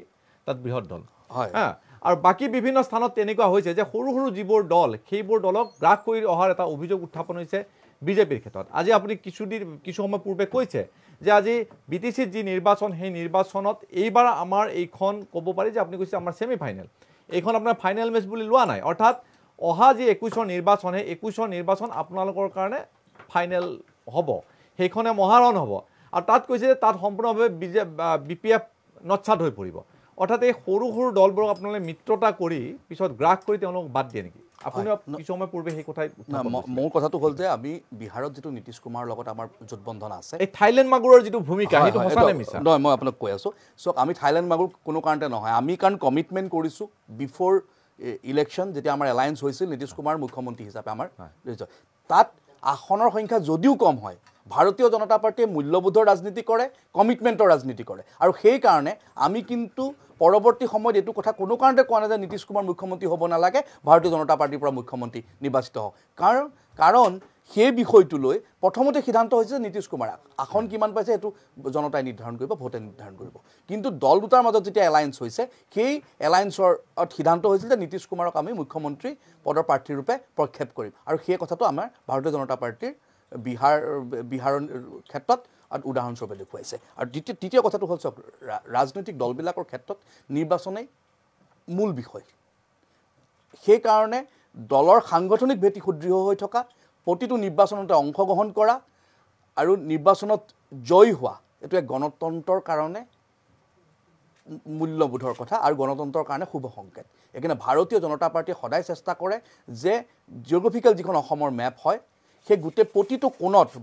তাত বৃহৎ দল হয় হা আৰু বাকী বিভিন্ন স্থানত তেনেকুৱা হৈছে যে সৰু সৰু যিবোৰ দল সেইবোৰ দলক গ্ৰাস কৰি অহাৰ এটা অভিযোগ উত্থাপন হৈছে বিজেপিৰ ক্ষেত্ৰত আজি আপুনি কিছুদিন কিছু সময় পূৰ্বে কৈছে যে আজি বি টি চিত যি নিৰ্বাচন সেই নিৰ্বাচনত এইবাৰ আমাৰ এইখন ক'ব পাৰি যে আপুনি কৈছে আমাৰ ছেমি ফাইনেল এইখন আপোনাৰ ফাইনেল মেচ বুলি লোৱা নাই অৰ্থাৎ অহা যি একৈছৰ নিৰ্বাচন সেই একৈছৰ নিৰ্বাচন আপোনালোকৰ কাৰণে ফাইনেল হ'ব সেইখনে মহাৰণ হ'ব আৰু তাত কৈছে যে তাত সম্পূৰ্ণভাৱে B J B P F নচ্ছাদ হৈ পৰিব অৰ্থাৎ এই সৰু সৰু দলবোৰক আপোনালোকে মিত্ৰতা কৰি পিছত গ্ৰাস কৰি তেওঁলোকক বাদ দিয়ে নেকি আপনি কিছু সময় পূৰ্বে সেই কথাই মোৰ কথাটো হল যে আমি বিহাৰত যিটো নীতিশ কুমাৰৰ লগত আমাৰ আমাৰ বন্ধন আছে এই থাইলেণ্ড মাগুৰৰ যিটো ভূমিকা সেইটো নহয় মই আপোনাক কৈ আছো সো আমি থাইলেণ্ড মাগুৰ কোনো কাৰণতে নহয় আমি কাৰণ কমিটমেণ্ট কৰিছোঁ বিফৰ ইলেকশ্যন যেতিয়া আমাৰ এলায়েঞ্চ হৈছিল নীতিশ কুমাৰ মুখ্যমন্ত্ৰী হিচাপে আমাৰ তাত আসনৰ সংখ্যা যদিও কম হয় ভাৰতীয় জনতা পাৰ্টীয়ে মূল্যবোধৰ ৰাজনীতি কৰে কমিটমেণ্টৰ ৰাজনীতি কৰে আৰু সেইকাৰণে আমি কিন্তু পৰৱৰ্তী সময়ত এইটো কথা কোনো কাৰণতে কোৱা নাযায় নীতিশ কুমাৰ মুখ্যমন্ত্ৰী হ'ব নালাগে ভাৰতীয় জনতা পাৰ্টীৰ পৰা মুখ্যমন্ত্ৰী নিৰ্বাচিত হওক কাৰণ কাৰণ সেই বিষয়টো লৈ প্ৰথমতে সিদ্ধান্ত হৈছে নীতিশ কুমাৰ আসন কিমান পাইছে সেইটো জনতাই নিৰ্ধাৰণ কৰিব ভোটে নিৰ্ধাৰণ কৰিব কিন্তু দল দুটাৰ মাজত যেতিয়া এলায়েন্স হৈছে সেই এলায়েন্সৰ সিদ্ধান্ত হৈছিল যে নীতিশ কুমাৰক আমি মুখ্যমন্ত্ৰী পদৰ প্ৰাৰ্থীৰূপে প্ৰক্ষেপ কৰিম আৰু সেই কথাটো আমাৰ ভাৰতীয় জনতা পাৰ্টীৰ বিহাৰ বিহাৰৰ ক্ষেত্ৰত উদাহৰণস্বৰূপে দেখুৱাইছে আৰু দ্বিতীয় তৃতীয় কথাটো হ'ল চাওক ৰাজনৈতিক দলবিলাকৰ ক্ষেত্ৰত নিৰ্বাচনেই মূল বিষয় সেইকাৰণে দলৰ সাংগঠনিক ভেটি সুদৃঢ় হৈ থকা প্ৰতিটো নিৰ্বাচনতে অংশগ্ৰহণ কৰা আৰু নিৰ্বাচনত জয়ী হোৱা এইটো এক গণতন্ত্ৰৰ কাৰণে মূল্যবোধৰ কথা আৰু গণতন্ত্ৰৰ কাৰণে শুভ সংকেত সেইকাৰণে ভাৰতীয় জনতা পাৰ্টীয়ে সদায় চেষ্টা কৰে যে জিঅ'গ্ৰাফিকেল যিখন অসমৰ মেপ হয় সেই গোটেই প্ৰতিটো কোণত